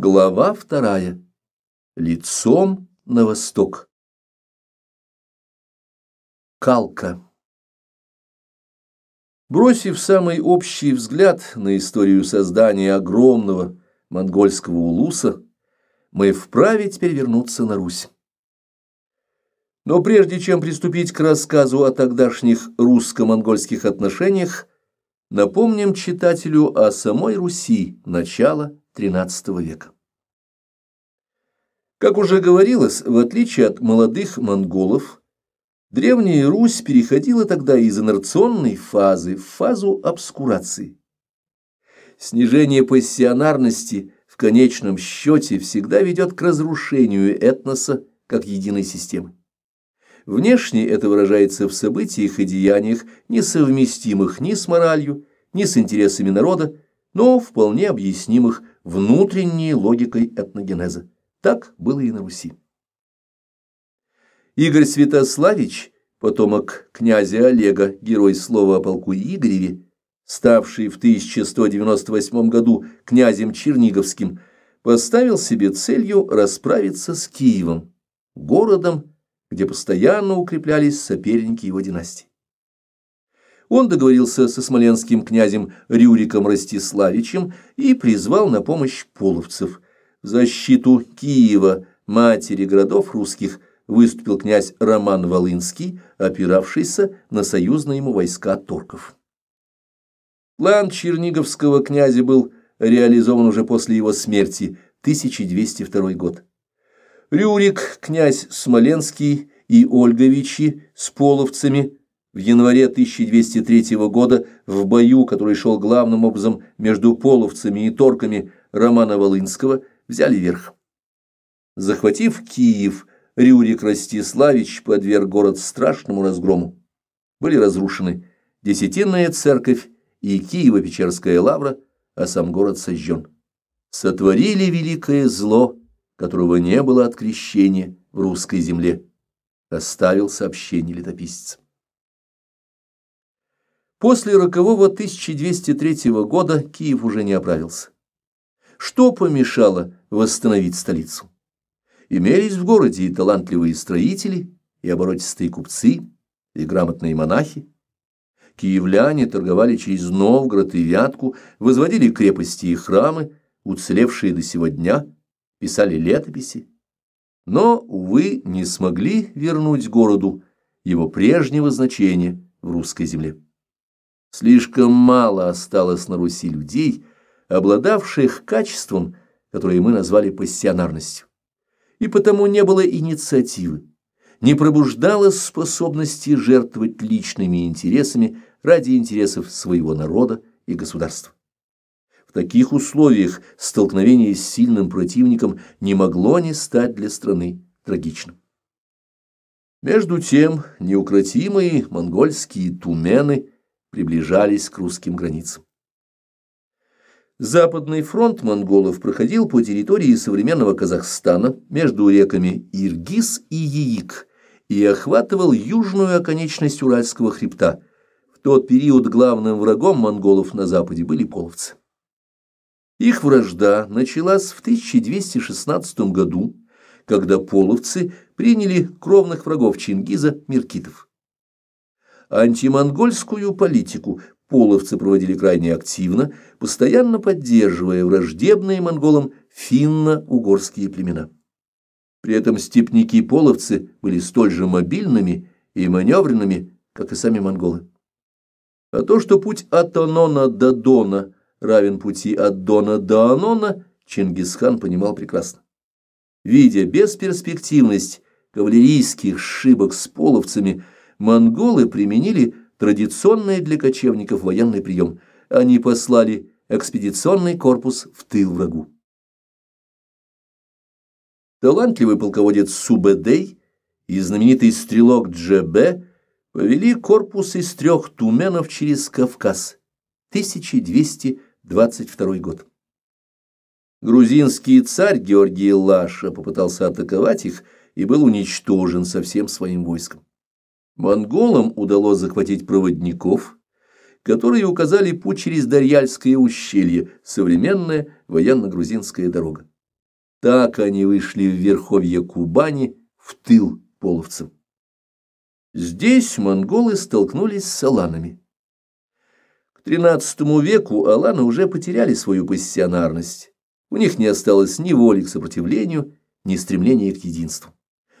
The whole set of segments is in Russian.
Глава вторая. Лицом на восток. Калка. Бросив самый общий взгляд на историю создания огромного монгольского улуса, мы вправе теперь вернуться на Русь. Но прежде чем приступить к рассказу о тогдашних русско-монгольских отношениях, напомним читателю о самой Руси начала XIII века. Как уже говорилось, в отличие от молодых монголов, Древняя Русь переходила тогда из инерционной фазы в фазу обскурации. Снижение пассионарности в конечном счете всегда ведет к разрушению этноса как единой системы. Внешне это выражается в событиях и деяниях, несовместимых ни с моралью, ни с интересами народа, но вполне объяснимых внутренней логикой этногенеза. Так было и на Руси. Игорь Святославич, потомок князя Олега, герой слова о полку Игореве, ставший в 1198 году князем Черниговским, поставил себе целью расправиться с Киевом, городом, где постоянно укреплялись соперники его династии он договорился со смоленским князем Рюриком Ростиславичем и призвал на помощь половцев. В защиту Киева, матери городов русских, выступил князь Роман Волынский, опиравшийся на союзные ему войска турков. План черниговского князя был реализован уже после его смерти, 1202 год. Рюрик, князь Смоленский и Ольговичи с половцами – в январе 1203 года в бою, который шел главным образом между половцами и торками Романа Волынского, взяли верх. Захватив Киев, Рюрик Ростиславич подверг город страшному разгрому. Были разрушены Десятинная церковь и Киево-Печерская лавра, а сам город сожжен. Сотворили великое зло, которого не было от крещения в русской земле. Оставил сообщение летописец. После рокового 1203 года Киев уже не оправился. Что помешало восстановить столицу? Имелись в городе и талантливые строители, и оборотистые купцы, и грамотные монахи. Киевляне торговали через Новгород и Вятку, возводили крепости и храмы, уцелевшие до сего дня, писали летописи. Но, увы, не смогли вернуть городу его прежнего значения в русской земле. Слишком мало осталось на Руси людей, обладавших качеством, которое мы назвали пассионарностью. И потому не было инициативы, не пробуждалось способности жертвовать личными интересами ради интересов своего народа и государства. В таких условиях столкновение с сильным противником не могло не стать для страны трагичным. Между тем неукротимые монгольские тумены – приближались к русским границам. Западный фронт монголов проходил по территории современного Казахстана между реками Иргиз и Яик и охватывал южную оконечность Уральского хребта. В тот период главным врагом монголов на западе были половцы. Их вражда началась в 1216 году, когда половцы приняли кровных врагов Чингиза Миркитов. Антимонгольскую политику половцы проводили крайне активно, постоянно поддерживая враждебные монголам финно-угорские племена. При этом степники-половцы были столь же мобильными и маневренными, как и сами монголы. А то, что путь от Анона до Дона равен пути от Дона до Анона, Чингисхан понимал прекрасно. Видя бесперспективность кавалерийских шибок с половцами – монголы применили традиционный для кочевников военный прием. Они послали экспедиционный корпус в тыл врагу. Талантливый полководец Субедей и знаменитый стрелок Джебе повели корпус из трех туменов через Кавказ. 1222 год. Грузинский царь Георгий Лаша попытался атаковать их и был уничтожен со всем своим войском. Монголам удалось захватить проводников, которые указали путь через Дарьяльское ущелье, современная военно-грузинская дорога. Так они вышли в верховье Кубани, в тыл половцам. Здесь монголы столкнулись с аланами. К XIII веку аланы уже потеряли свою пассионарность. У них не осталось ни воли к сопротивлению, ни стремления к единству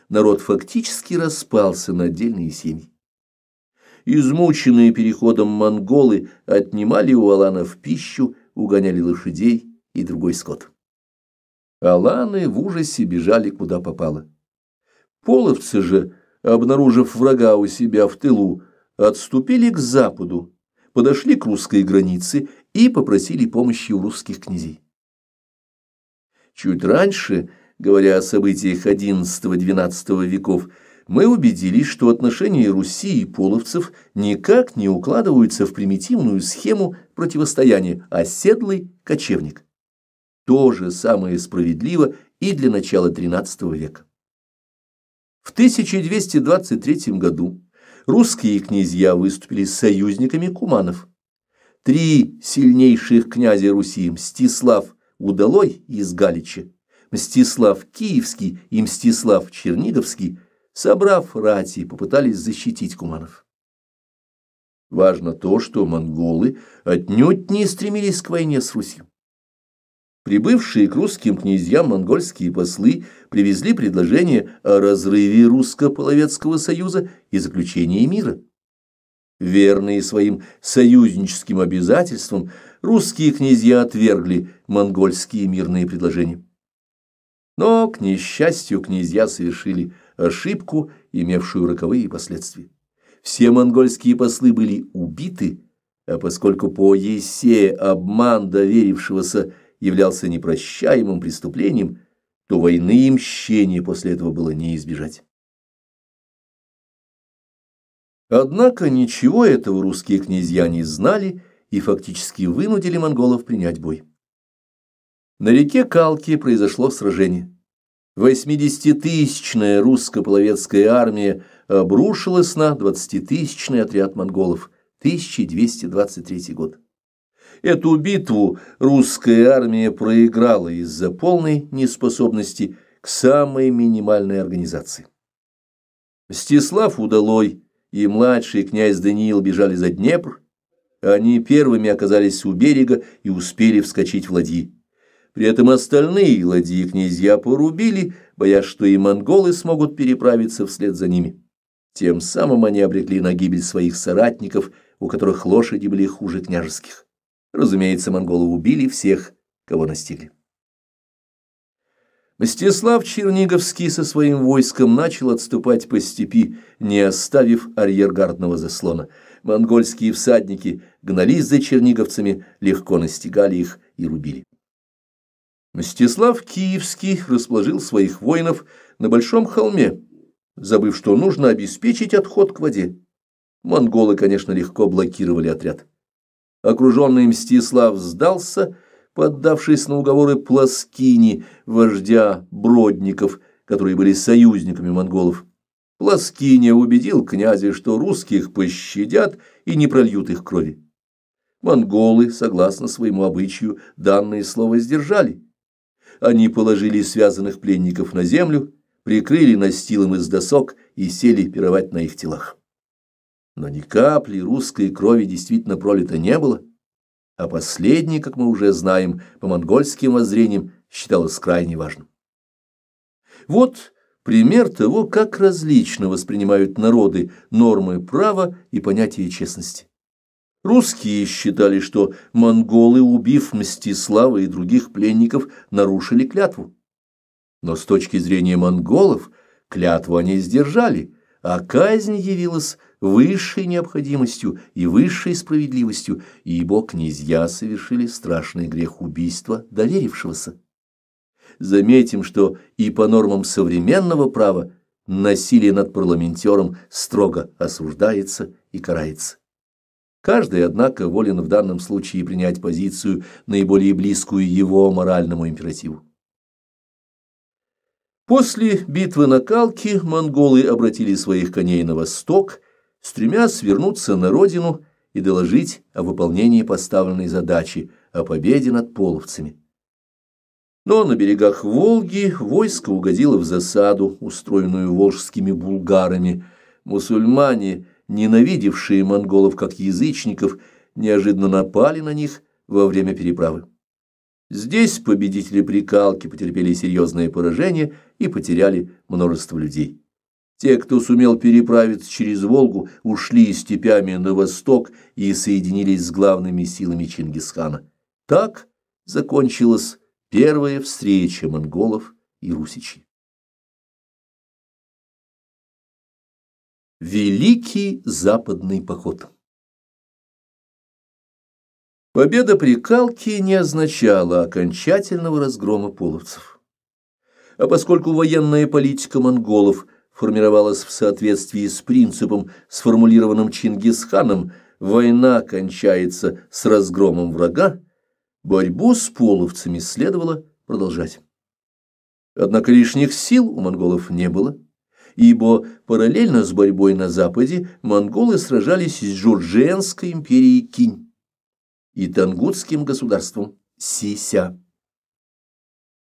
народ фактически распался на отдельные семьи. Измученные переходом монголы отнимали у аланов пищу, угоняли лошадей и другой скот. Аланы в ужасе бежали куда попало. Половцы же, обнаружив врага у себя в тылу, отступили к западу, подошли к русской границе и попросили помощи у русских князей. Чуть раньше говоря о событиях XI-XII веков, мы убедились, что отношения Руси и половцев никак не укладываются в примитивную схему противостояния оседлый кочевник. То же самое справедливо и для начала XIII века. В 1223 году русские князья выступили союзниками куманов. Три сильнейших князя Руси – Мстислав Удалой из Галичи, Мстислав Киевский и Мстислав Черниговский, собрав рати, попытались защитить куманов. Важно то, что монголы отнюдь не стремились к войне с Русью. Прибывшие к русским князьям монгольские послы привезли предложение о разрыве русско-половецкого союза и заключении мира. Верные своим союзническим обязательствам, русские князья отвергли монгольские мирные предложения. Но, к несчастью, князья совершили ошибку, имевшую роковые последствия. Все монгольские послы были убиты, а поскольку по Есее обман доверившегося являлся непрощаемым преступлением, то войны и мщения после этого было не избежать. Однако ничего этого русские князья не знали и фактически вынудили монголов принять бой. На реке Калки произошло сражение. Восьмидесятитысячная русско-половецкая армия обрушилась на двадцатитысячный отряд монголов. 1223 год. Эту битву русская армия проиграла из-за полной неспособности к самой минимальной организации. Мстислав Удалой и младший князь Даниил бежали за Днепр, они первыми оказались у берега и успели вскочить в ладьи. При этом остальные ладьи князья порубили, боясь, что и монголы смогут переправиться вслед за ними. Тем самым они обрекли на гибель своих соратников, у которых лошади были хуже княжеских. Разумеется, монголы убили всех, кого настигли. Мстислав Черниговский со своим войском начал отступать по степи, не оставив арьергардного заслона. Монгольские всадники гнались за черниговцами, легко настигали их и рубили. Мстислав Киевский расположил своих воинов на большом холме, забыв, что нужно обеспечить отход к воде. Монголы, конечно, легко блокировали отряд. Окруженный Мстислав сдался, поддавшись на уговоры Пласкини, вождя Бродников, которые были союзниками монголов. Пласкини убедил князя, что русских пощадят и не прольют их крови. Монголы, согласно своему обычаю, данное слово сдержали они положили связанных пленников на землю, прикрыли настилом из досок и сели пировать на их телах. Но ни капли русской крови действительно пролито не было, а последнее, как мы уже знаем, по монгольским воззрениям считалось крайне важным. Вот пример того, как различно воспринимают народы нормы права и понятия честности. Русские считали, что монголы, убив Мстислава и других пленников, нарушили клятву. Но с точки зрения монголов клятву они сдержали, а казнь явилась высшей необходимостью и высшей справедливостью, ибо князья совершили страшный грех убийства доверившегося. Заметим, что и по нормам современного права насилие над парламентером строго осуждается и карается. Каждый, однако, волен в данном случае принять позицию, наиболее близкую его моральному императиву. После битвы на Калке монголы обратили своих коней на восток, стремясь вернуться на родину и доложить о выполнении поставленной задачи, о победе над половцами. Но на берегах Волги войско угодило в засаду, устроенную волжскими булгарами. Мусульмане – ненавидевшие монголов как язычников, неожиданно напали на них во время переправы. Здесь победители прикалки потерпели серьезное поражение и потеряли множество людей. Те, кто сумел переправиться через Волгу, ушли степями на восток и соединились с главными силами Чингисхана. Так закончилась первая встреча монголов и русичей. Великий западный поход. Победа при Калке не означала окончательного разгрома половцев. А поскольку военная политика монголов формировалась в соответствии с принципом, сформулированным Чингисханом, война кончается с разгромом врага, борьбу с половцами следовало продолжать. Однако лишних сил у монголов не было ибо параллельно с борьбой на Западе монголы сражались с Джурдженской империей Кинь и Тангутским государством Сися.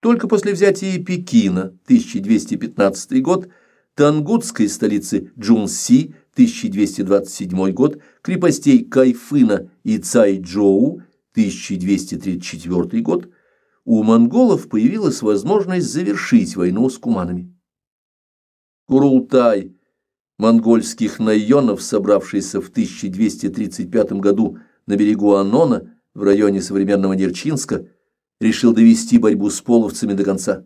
Только после взятия Пекина, 1215 год, Тангутской столицы Джунси, 1227 год, крепостей Кайфына и Цайчжоу, 1234 год, у монголов появилась возможность завершить войну с куманами. Курултай монгольских найонов, собравшийся в 1235 году на берегу Анона в районе современного Нерчинска, решил довести борьбу с половцами до конца.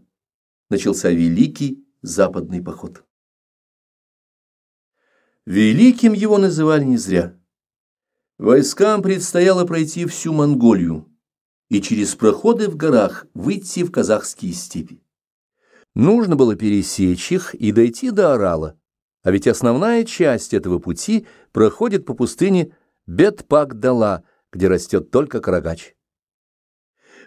Начался Великий Западный поход. Великим его называли не зря. Войскам предстояло пройти всю Монголию и через проходы в горах выйти в казахские степи. Нужно было пересечь их и дойти до Орала, а ведь основная часть этого пути проходит по пустыне Бетпак-Дала, где растет только карагач.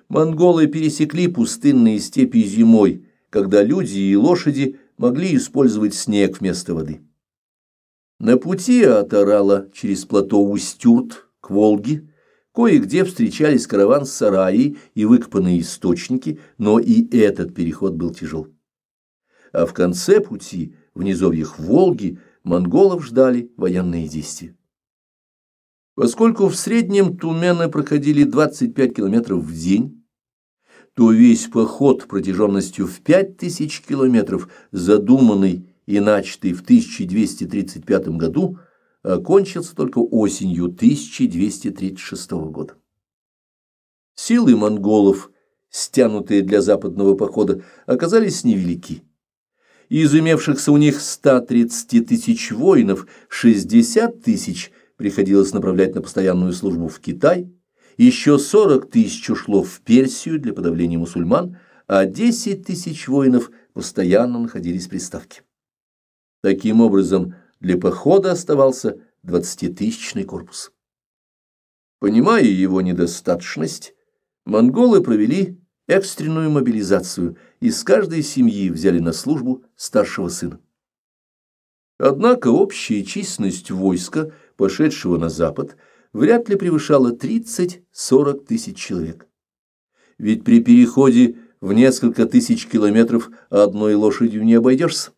Монголы пересекли пустынные степи зимой, когда люди и лошади могли использовать снег вместо воды. На пути от Орала через плато Устюрт к Волге кое-где встречались караван-сараи и выкопанные источники, но и этот переход был тяжел а в конце пути, в низовьях Волги, монголов ждали военные действия. Поскольку в среднем тумены проходили 25 километров в день, то весь поход протяженностью в 5000 километров, задуманный и начатый в 1235 году, окончился только осенью 1236 года. Силы монголов, стянутые для западного похода, оказались невелики. Из имевшихся у них 130 тысяч воинов, 60 тысяч приходилось направлять на постоянную службу в Китай, еще 40 тысяч ушло в Персию для подавления мусульман, а 10 тысяч воинов постоянно находились при ставке. Таким образом, для похода оставался 20-тысячный корпус. Понимая его недостаточность, монголы провели экстренную мобилизацию, из каждой семьи взяли на службу старшего сына. Однако общая численность войска, пошедшего на запад, вряд ли превышала 30-40 тысяч человек. Ведь при переходе в несколько тысяч километров одной лошадью не обойдешься.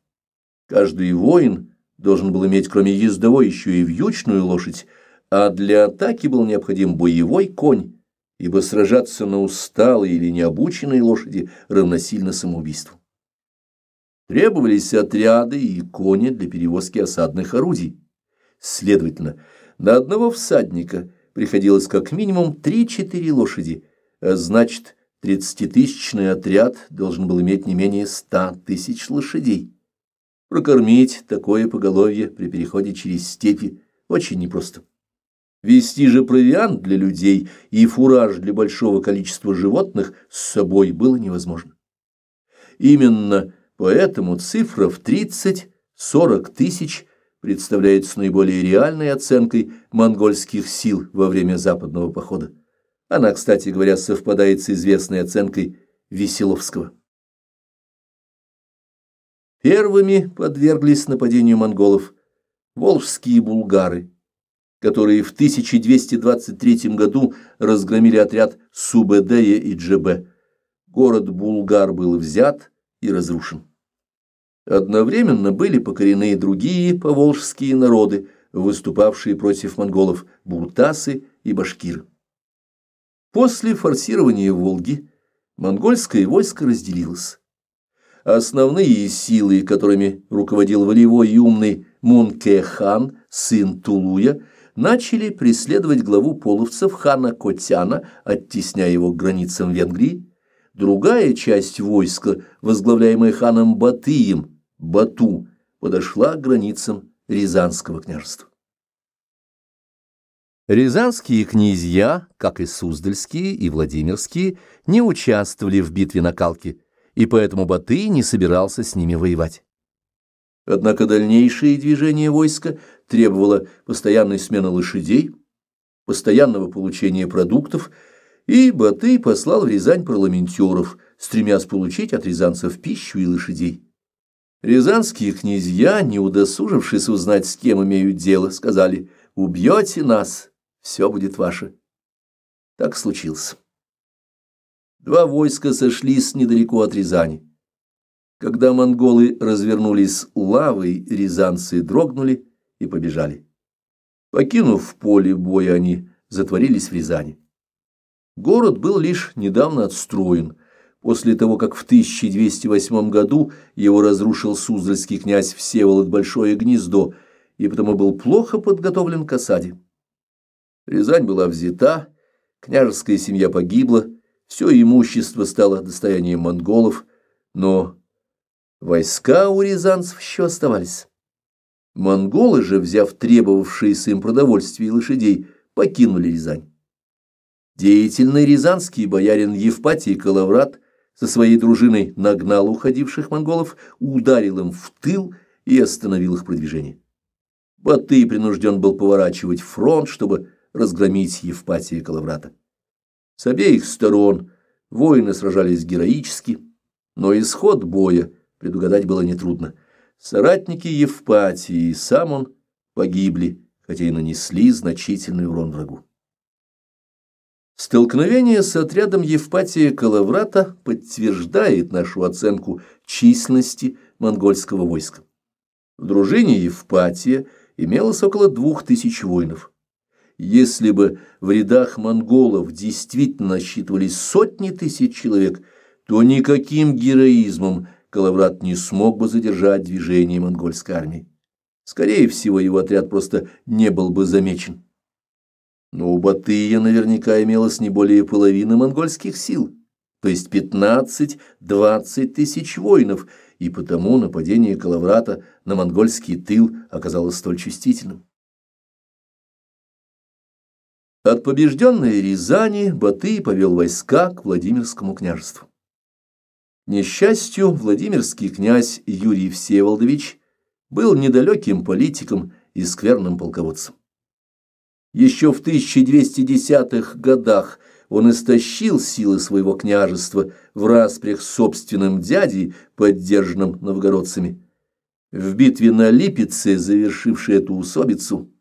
Каждый воин должен был иметь кроме ездовой еще и вьючную лошадь, а для атаки был необходим боевой конь, ибо сражаться на усталой или необученной лошади равносильно самоубийству. Требовались отряды и кони для перевозки осадных орудий. Следовательно, на одного всадника приходилось как минимум 3-4 лошади, а значит, тридцатитысячный отряд должен был иметь не менее 100 тысяч лошадей. Прокормить такое поголовье при переходе через степи очень непросто. Вести же провиант для людей и фураж для большого количества животных с собой было невозможно. Именно поэтому цифра в 30-40 тысяч представляется наиболее реальной оценкой монгольских сил во время западного похода. Она, кстати говоря, совпадает с известной оценкой Веселовского. Первыми подверглись нападению монголов волжские булгары – которые в 1223 году разгромили отряд Субэдея и Джебе. Город Булгар был взят и разрушен. Одновременно были покорены и другие поволжские народы, выступавшие против монголов – буртасы и башкиры. После форсирования Волги монгольское войско разделилось. Основные силы, которыми руководил волевой и умный мунке сын Тулуя – начали преследовать главу половцев хана Котяна, оттесняя его к границам Венгрии. Другая часть войска, возглавляемая ханом Батыем, Бату, подошла к границам Рязанского княжества. Рязанские князья, как и Суздальские и Владимирские, не участвовали в битве на Калке, и поэтому Батый не собирался с ними воевать. Однако дальнейшее движение войска требовало постоянной смены лошадей, постоянного получения продуктов, и Батый послал в Рязань парламентеров, стремясь получить от рязанцев пищу и лошадей. Рязанские князья, не удосужившись узнать, с кем имеют дело, сказали «Убьете нас, все будет ваше». Так случилось. Два войска сошлись недалеко от Рязани. Когда монголы развернулись лавой, рязанцы дрогнули и побежали. Покинув поле боя, они затворились в Рязани. Город был лишь недавно отстроен. После того, как в 1208 году его разрушил суздальский князь Всеволод Большое Гнездо, и потому был плохо подготовлен к осаде. Рязань была взята, княжеская семья погибла, все имущество стало достоянием монголов, но Войска у рязанцев еще оставались. Монголы же, взяв требовавшиеся им продовольствие и лошадей, покинули Рязань. Деятельный рязанский боярин Евпатий Калаврат со своей дружиной нагнал уходивших монголов, ударил им в тыл и остановил их продвижение. Батый принужден был поворачивать фронт, чтобы разгромить Евпатия Калаврата. С обеих сторон воины сражались героически, но исход боя – предугадать было нетрудно. Соратники Евпатии и сам он погибли, хотя и нанесли значительный урон врагу. Столкновение с отрядом Евпатия Калаврата подтверждает нашу оценку численности монгольского войска. В дружине Евпатия имелось около двух тысяч воинов. Если бы в рядах монголов действительно насчитывались сотни тысяч человек, то никаким героизмом Калаврат не смог бы задержать движение монгольской армии. Скорее всего, его отряд просто не был бы замечен. Но у Батыя наверняка имелось не более половины монгольских сил, то есть 15-20 тысяч воинов, и потому нападение Калаврата на монгольский тыл оказалось столь чувствительным. От побежденной Рязани Батый повел войска к Владимирскому княжеству. Несчастью, Владимирский князь Юрий Всеволодович был недалеким политиком и скверным полководцем. Еще в 1210-х годах он истощил силы своего княжества в распрях с собственным дядей, поддержанным новгородцами. В битве на Липеце, завершившей эту усобицу,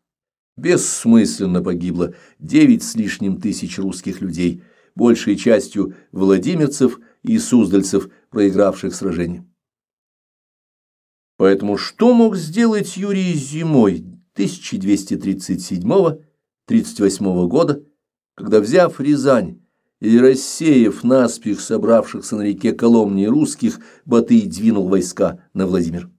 бессмысленно погибло девять с лишним тысяч русских людей, большей частью владимирцев – и суздальцев, проигравших сражение. Поэтому что мог сделать Юрий зимой 1237-38 года, когда, взяв Рязань и рассеяв наспех собравшихся на реке Коломни русских, Батый двинул войска на Владимир?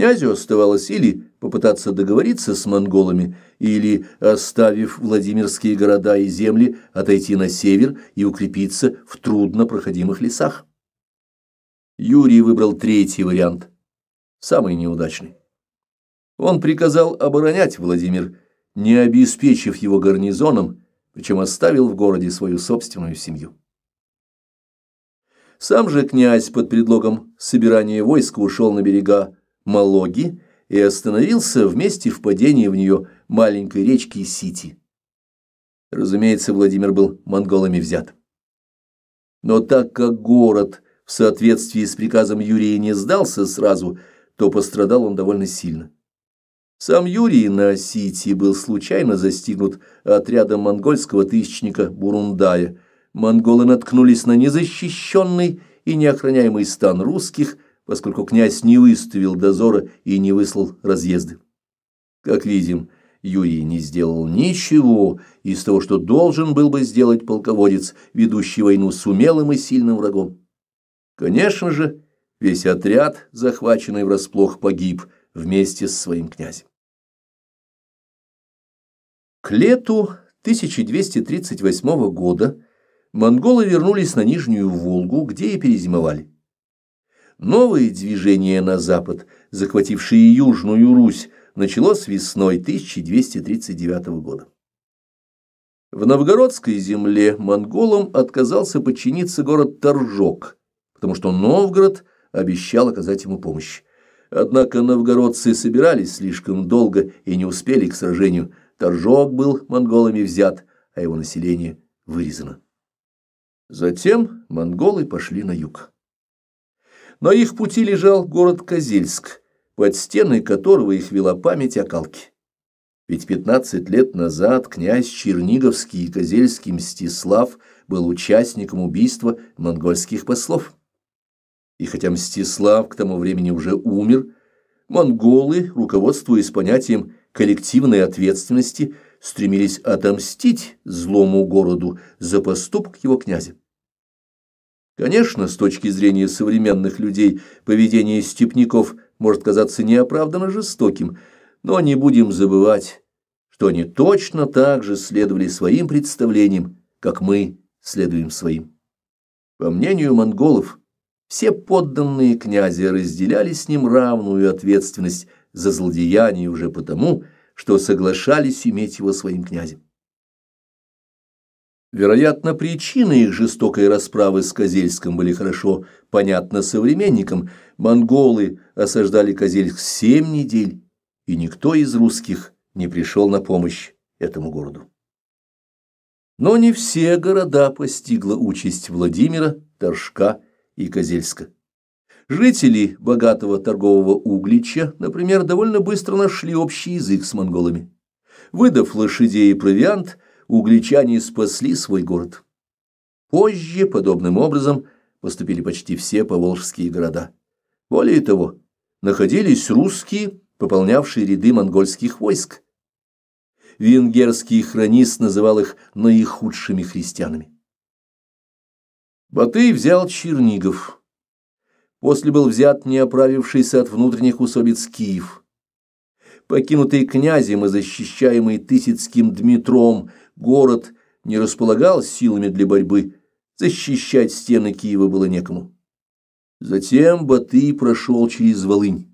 Князю оставалось или попытаться договориться с монголами, или, оставив Владимирские города и земли, отойти на север и укрепиться в труднопроходимых лесах. Юрий выбрал третий вариант, самый неудачный. Он приказал оборонять Владимир, не обеспечив его гарнизоном, причем оставил в городе свою собственную семью. Сам же князь под предлогом собирания войска ушел на берега Малоги и остановился вместе в падении в нее маленькой речки Сити. Разумеется, Владимир был монголами взят. Но так как город в соответствии с приказом Юрия не сдался сразу, то пострадал он довольно сильно. Сам Юрий на Сити был случайно застигнут отрядом монгольского тысячника Бурундая. Монголы наткнулись на незащищенный и неохраняемый стан русских – поскольку князь не выставил дозора и не выслал разъезды. Как видим, Юрий не сделал ничего из того, что должен был бы сделать полководец, ведущий войну с умелым и сильным врагом. Конечно же, весь отряд, захваченный врасплох, погиб вместе с своим князем. К лету 1238 года монголы вернулись на Нижнюю Волгу, где и перезимовали. Новые движения на запад, захватившие Южную Русь, началось весной 1239 года. В новгородской земле монголам отказался подчиниться город Торжок, потому что Новгород обещал оказать ему помощь. Однако новгородцы собирались слишком долго и не успели к сражению. Торжок был монголами взят, а его население вырезано. Затем монголы пошли на юг. На их пути лежал город Козельск, под стены которого их вела память о Калке. Ведь пятнадцать лет назад князь Черниговский и Козельский Мстислав был участником убийства монгольских послов. И хотя Мстислав к тому времени уже умер, монголы, руководствуясь понятием коллективной ответственности, стремились отомстить злому городу за поступок его князя. Конечно, с точки зрения современных людей, поведение степняков может казаться неоправданно жестоким, но не будем забывать, что они точно так же следовали своим представлениям, как мы следуем своим. По мнению монголов, все подданные князя разделяли с ним равную ответственность за злодеяние уже потому, что соглашались иметь его своим князем. Вероятно, причины их жестокой расправы с Козельском были хорошо понятны современникам. Монголы осаждали Козельск семь недель, и никто из русских не пришел на помощь этому городу. Но не все города постигла участь Владимира, Торжка и Козельска. Жители богатого торгового Углича, например, довольно быстро нашли общий язык с монголами. Выдав лошадей и провиант – угличане спасли свой город. Позже подобным образом поступили почти все поволжские города. Более того, находились русские, пополнявшие ряды монгольских войск. Венгерский хронист называл их наихудшими христианами. Батый взял Чернигов. После был взят не оправившийся от внутренних усобиц Киев. Покинутый князем и защищаемый Тысяцким Дмитром, город не располагал силами для борьбы, защищать стены Киева было некому. Затем Баты прошел через Волынь.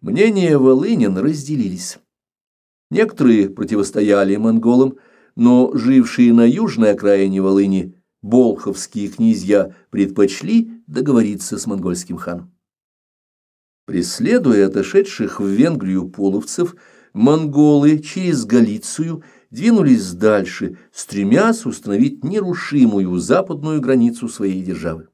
Мнения волынин разделились. Некоторые противостояли монголам, но жившие на южной окраине Волыни болховские князья предпочли договориться с монгольским ханом. Преследуя отошедших в Венгрию половцев, монголы через Галицию двинулись дальше, стремясь установить нерушимую западную границу своей державы.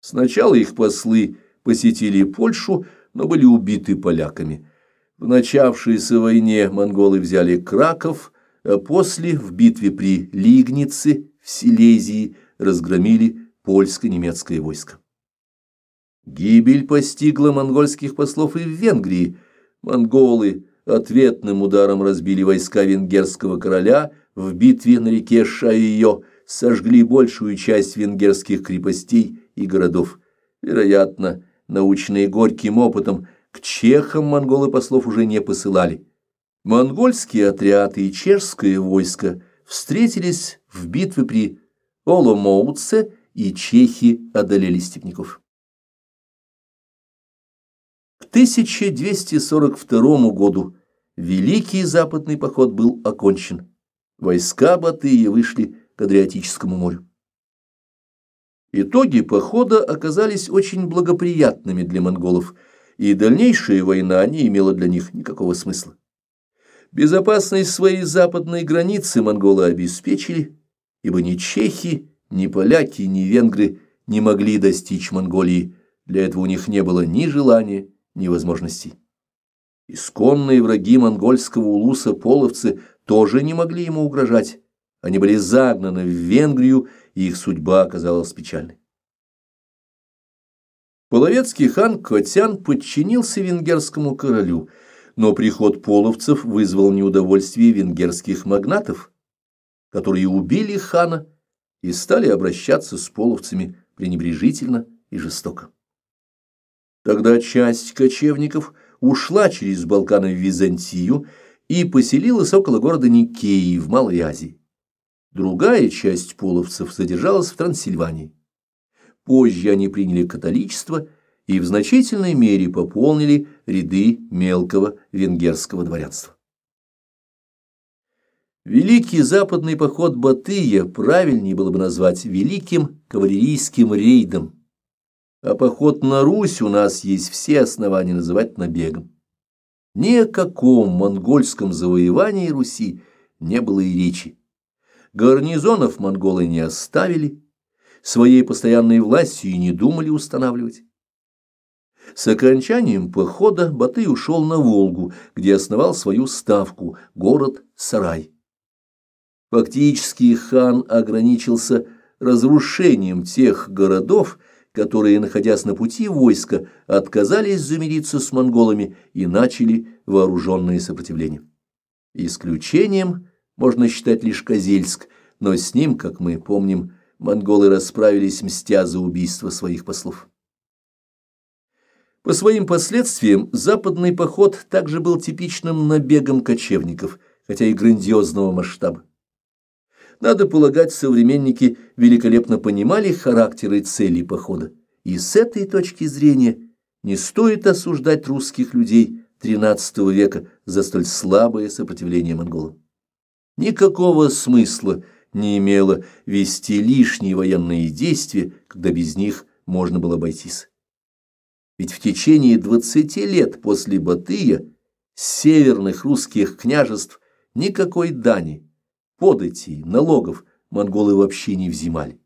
Сначала их послы посетили Польшу, но были убиты поляками. В начавшейся войне монголы взяли Краков, а после в битве при Лигнице в Силезии разгромили польско-немецкое войско. Гибель постигла монгольских послов и в Венгрии. Монголы – ответным ударом разбили войска венгерского короля в битве на реке Шаио, сожгли большую часть венгерских крепостей и городов. Вероятно, научные горьким опытом, к чехам монголы послов уже не посылали. Монгольские отряды и чешское войско встретились в битве при Оломоуце и чехи одолели степняков. 1242 году Великий Западный поход был окончен. Войска Батыя вышли к Адриатическому морю. Итоги похода оказались очень благоприятными для монголов, и дальнейшая война не имела для них никакого смысла. Безопасность своей западной границы монголы обеспечили, ибо ни чехи, ни поляки, ни венгры не могли достичь Монголии, для этого у них не было ни желания, невозможностей. Исконные враги монгольского улуса половцы тоже не могли ему угрожать. Они были загнаны в Венгрию, и их судьба оказалась печальной. Половецкий хан Котян подчинился венгерскому королю, но приход половцев вызвал неудовольствие венгерских магнатов, которые убили хана и стали обращаться с половцами пренебрежительно и жестоко. Тогда часть кочевников ушла через Балканы в Византию и поселилась около города Никеи в Малой Азии. Другая часть половцев задержалась в Трансильвании. Позже они приняли католичество и в значительной мере пополнили ряды мелкого венгерского дворянства. Великий западный поход Батыя правильнее было бы назвать великим кавалерийским рейдом а поход на Русь у нас есть все основания называть набегом. Ни о каком монгольском завоевании Руси не было и речи. Гарнизонов монголы не оставили, своей постоянной властью и не думали устанавливать. С окончанием похода Батый ушел на Волгу, где основал свою ставку – город Сарай. Фактически хан ограничился разрушением тех городов, которые, находясь на пути войска, отказались замириться с монголами и начали вооруженное сопротивление. Исключением можно считать лишь Козельск, но с ним, как мы помним, монголы расправились, мстя за убийство своих послов. По своим последствиям западный поход также был типичным набегом кочевников, хотя и грандиозного масштаба надо полагать, современники великолепно понимали характеры цели похода. И с этой точки зрения не стоит осуждать русских людей XIII века за столь слабое сопротивление монголам. Никакого смысла не имело вести лишние военные действия, когда без них можно было обойтись. Ведь в течение 20 лет после Батыя северных русских княжеств никакой дани, податей, налогов монголы вообще не взимали.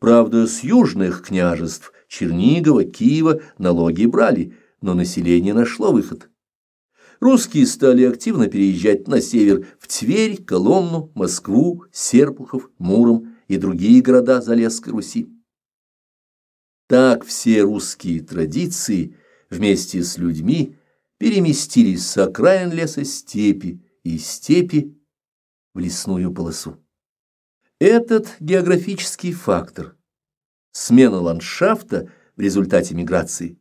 Правда, с южных княжеств Чернигова, Киева налоги брали, но население нашло выход. Русские стали активно переезжать на север в Тверь, Коломну, Москву, Серпухов, Муром и другие города Залесской Руси. Так все русские традиции вместе с людьми переместились с окраин леса степи и степи в лесную полосу. Этот географический фактор, смена ландшафта в результате миграции,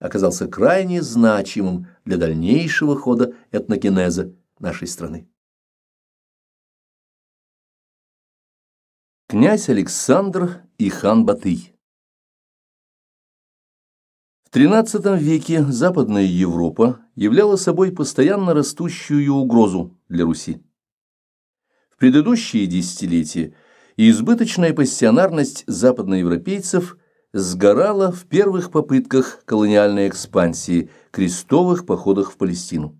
оказался крайне значимым для дальнейшего хода этногенеза нашей страны. Князь Александр и хан Батый В XIII веке Западная Европа являла собой постоянно растущую угрозу для Руси предыдущие десятилетия избыточная пассионарность западноевропейцев сгорала в первых попытках колониальной экспансии, крестовых походах в Палестину.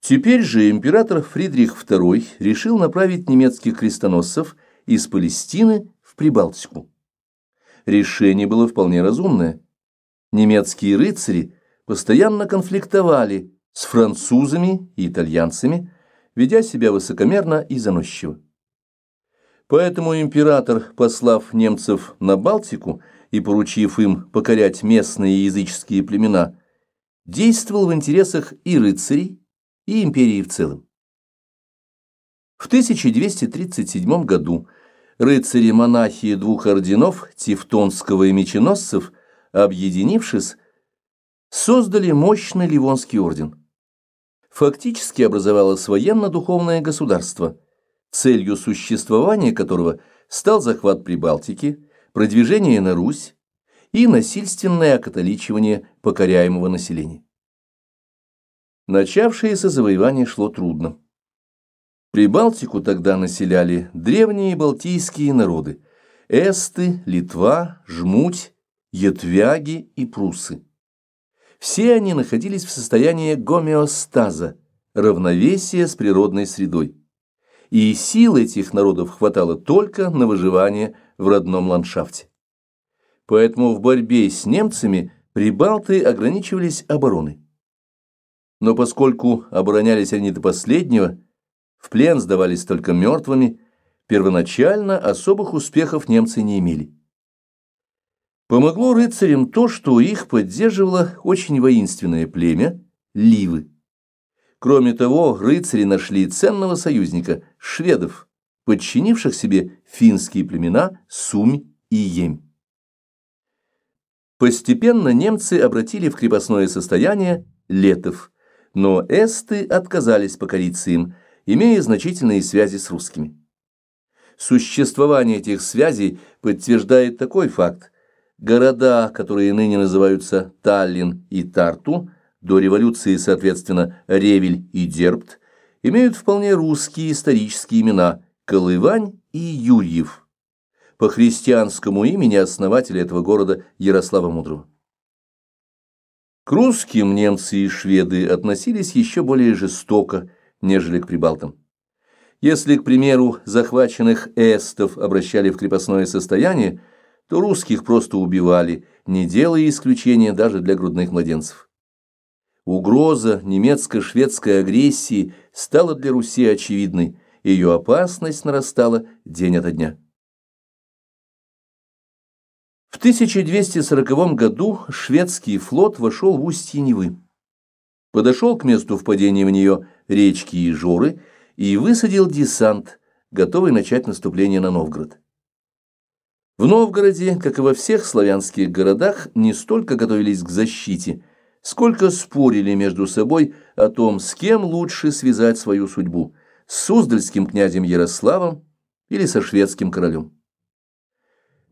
Теперь же император Фридрих II решил направить немецких крестоносцев из Палестины в Прибалтику. Решение было вполне разумное. Немецкие рыцари постоянно конфликтовали с французами и итальянцами, ведя себя высокомерно и заносчиво. Поэтому император, послав немцев на Балтику и поручив им покорять местные языческие племена, действовал в интересах и рыцарей, и империи в целом. В 1237 году рыцари-монахи двух орденов, Тевтонского и Меченосцев, объединившись, создали мощный Ливонский орден – фактически образовалось военно-духовное государство, целью существования которого стал захват Прибалтики, продвижение на Русь и насильственное окатоличивание покоряемого населения. Начавшееся завоевание шло трудно. Прибалтику тогда населяли древние балтийские народы – эсты, Литва, жмуть, етвяги и пруссы. Все они находились в состоянии гомеостаза, равновесия с природной средой. И сил этих народов хватало только на выживание в родном ландшафте. Поэтому в борьбе с немцами прибалты ограничивались обороной. Но поскольку оборонялись они до последнего, в плен сдавались только мертвыми, первоначально особых успехов немцы не имели. Помогло рыцарям то, что их поддерживало очень воинственное племя – ливы. Кроме того, рыцари нашли ценного союзника – шведов, подчинивших себе финские племена Сумь и Емь. Постепенно немцы обратили в крепостное состояние летов, но эсты отказались покориться им, имея значительные связи с русскими. Существование этих связей подтверждает такой факт. Города, которые ныне называются Таллин и Тарту, до революции, соответственно, Ревель и Дербт, имеют вполне русские исторические имена Колывань и Юрьев, по христианскому имени основателя этого города Ярослава Мудрого. К русским немцы и шведы относились еще более жестоко, нежели к прибалтам. Если, к примеру, захваченных эстов обращали в крепостное состояние, то русских просто убивали, не делая исключения даже для грудных младенцев. Угроза немецко-шведской агрессии стала для Руси очевидной, ее опасность нарастала день ото дня. В 1240 году шведский флот вошел в устье Невы. Подошел к месту впадения в нее речки Ижоры и высадил десант, готовый начать наступление на Новгород. В Новгороде, как и во всех славянских городах, не столько готовились к защите, сколько спорили между собой о том, с кем лучше связать свою судьбу – с суздальским князем Ярославом или со шведским королем.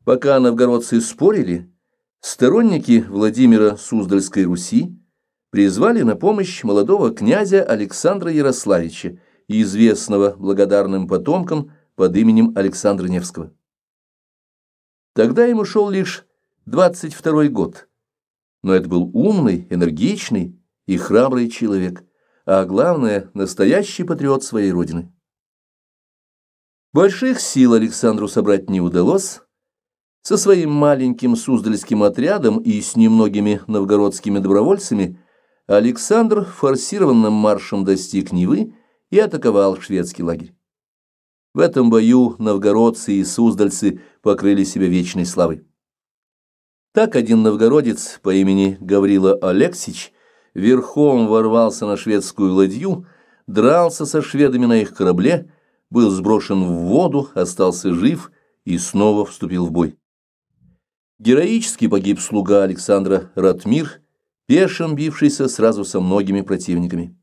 Пока новгородцы спорили, сторонники Владимира Суздальской Руси призвали на помощь молодого князя Александра Ярославича, известного благодарным потомкам под именем Александра Невского. Тогда ему шел лишь 22 год. Но это был умный, энергичный и храбрый человек, а главное, настоящий патриот своей родины. Больших сил Александру собрать не удалось. Со своим маленьким суздальским отрядом и с немногими новгородскими добровольцами Александр форсированным маршем достиг Невы и атаковал шведский лагерь. В этом бою новгородцы и суздальцы покрыли себя вечной славой. Так один новгородец по имени Гаврила Алексич верхом ворвался на шведскую ладью, дрался со шведами на их корабле, был сброшен в воду, остался жив и снова вступил в бой. Героически погиб слуга Александра Ратмир, пешим бившийся сразу со многими противниками.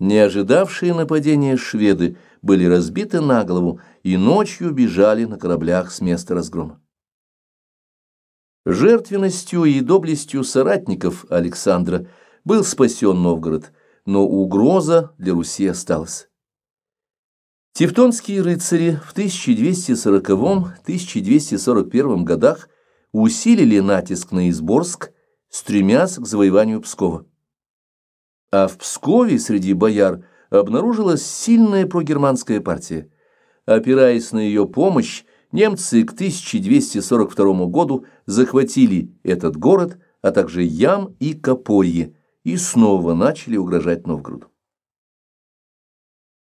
Неожидавшие нападения шведы были разбиты на голову и ночью бежали на кораблях с места разгрома. Жертвенностью и доблестью соратников Александра был спасен Новгород, но угроза для Руси осталась. Тевтонские рыцари в 1240-1241 годах усилили натиск на Изборск, стремясь к завоеванию Пскова. А в Пскове среди бояр обнаружилась сильная прогерманская партия. Опираясь на ее помощь, немцы к 1242 году захватили этот город, а также Ям и Копорье, и снова начали угрожать Новгороду.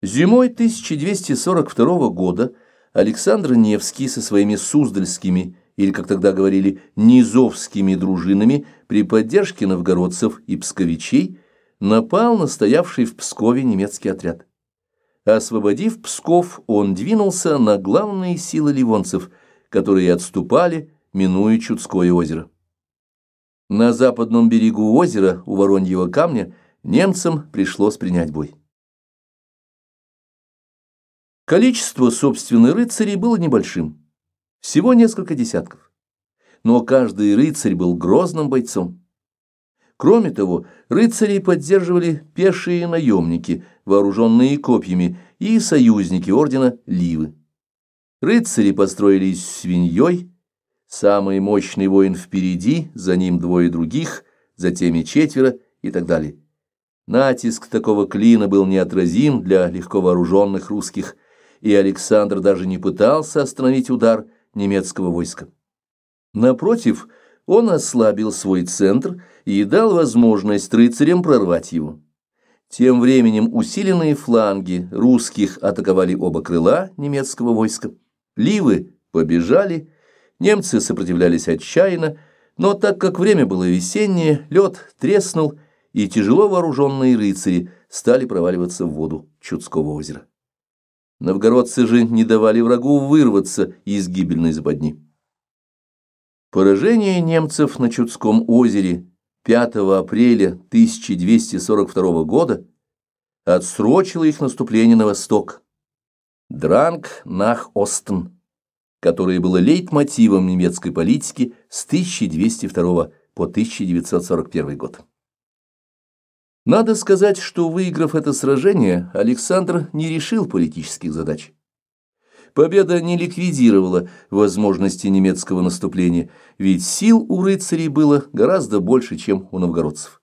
Зимой 1242 года Александр Невский со своими суздальскими, или, как тогда говорили, низовскими дружинами при поддержке новгородцев и псковичей – напал на стоявший в Пскове немецкий отряд. Освободив Псков, он двинулся на главные силы ливонцев, которые отступали, минуя Чудское озеро. На западном берегу озера у Вороньего камня немцам пришлось принять бой. Количество собственных рыцарей было небольшим, всего несколько десятков. Но каждый рыцарь был грозным бойцом. Кроме того, рыцарей поддерживали пешие наемники, вооруженные копьями, и союзники ордена Ливы. Рыцари построились свиньей, самый мощный воин впереди, за ним двое других, за теми четверо и так далее. Натиск такого клина был неотразим для легко вооруженных русских, и Александр даже не пытался остановить удар немецкого войска. Напротив, он ослабил свой центр и дал возможность рыцарям прорвать его. Тем временем усиленные фланги русских атаковали оба крыла немецкого войска. Ливы побежали, немцы сопротивлялись отчаянно, но так как время было весеннее, лед треснул, и тяжело вооруженные рыцари стали проваливаться в воду Чудского озера. Новгородцы же не давали врагу вырваться из гибельной западни. Поражение немцев на Чудском озере 5 апреля 1242 года отсрочило их наступление на восток. Дранг нах Остен, которое было лейтмотивом немецкой политики с 1202 по 1941 год. Надо сказать, что выиграв это сражение, Александр не решил политических задач победа не ликвидировала возможности немецкого наступления, ведь сил у рыцарей было гораздо больше, чем у новгородцев.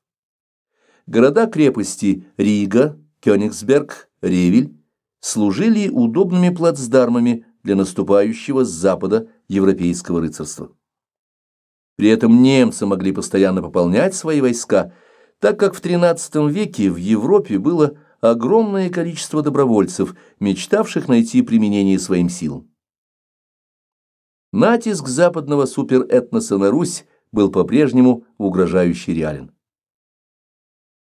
Города-крепости Рига, Кёнигсберг, Ревель служили удобными плацдармами для наступающего с запада европейского рыцарства. При этом немцы могли постоянно пополнять свои войска, так как в XIII веке в Европе было огромное количество добровольцев, мечтавших найти применение своим силам. Натиск западного суперэтноса на Русь был по-прежнему угрожающе реален.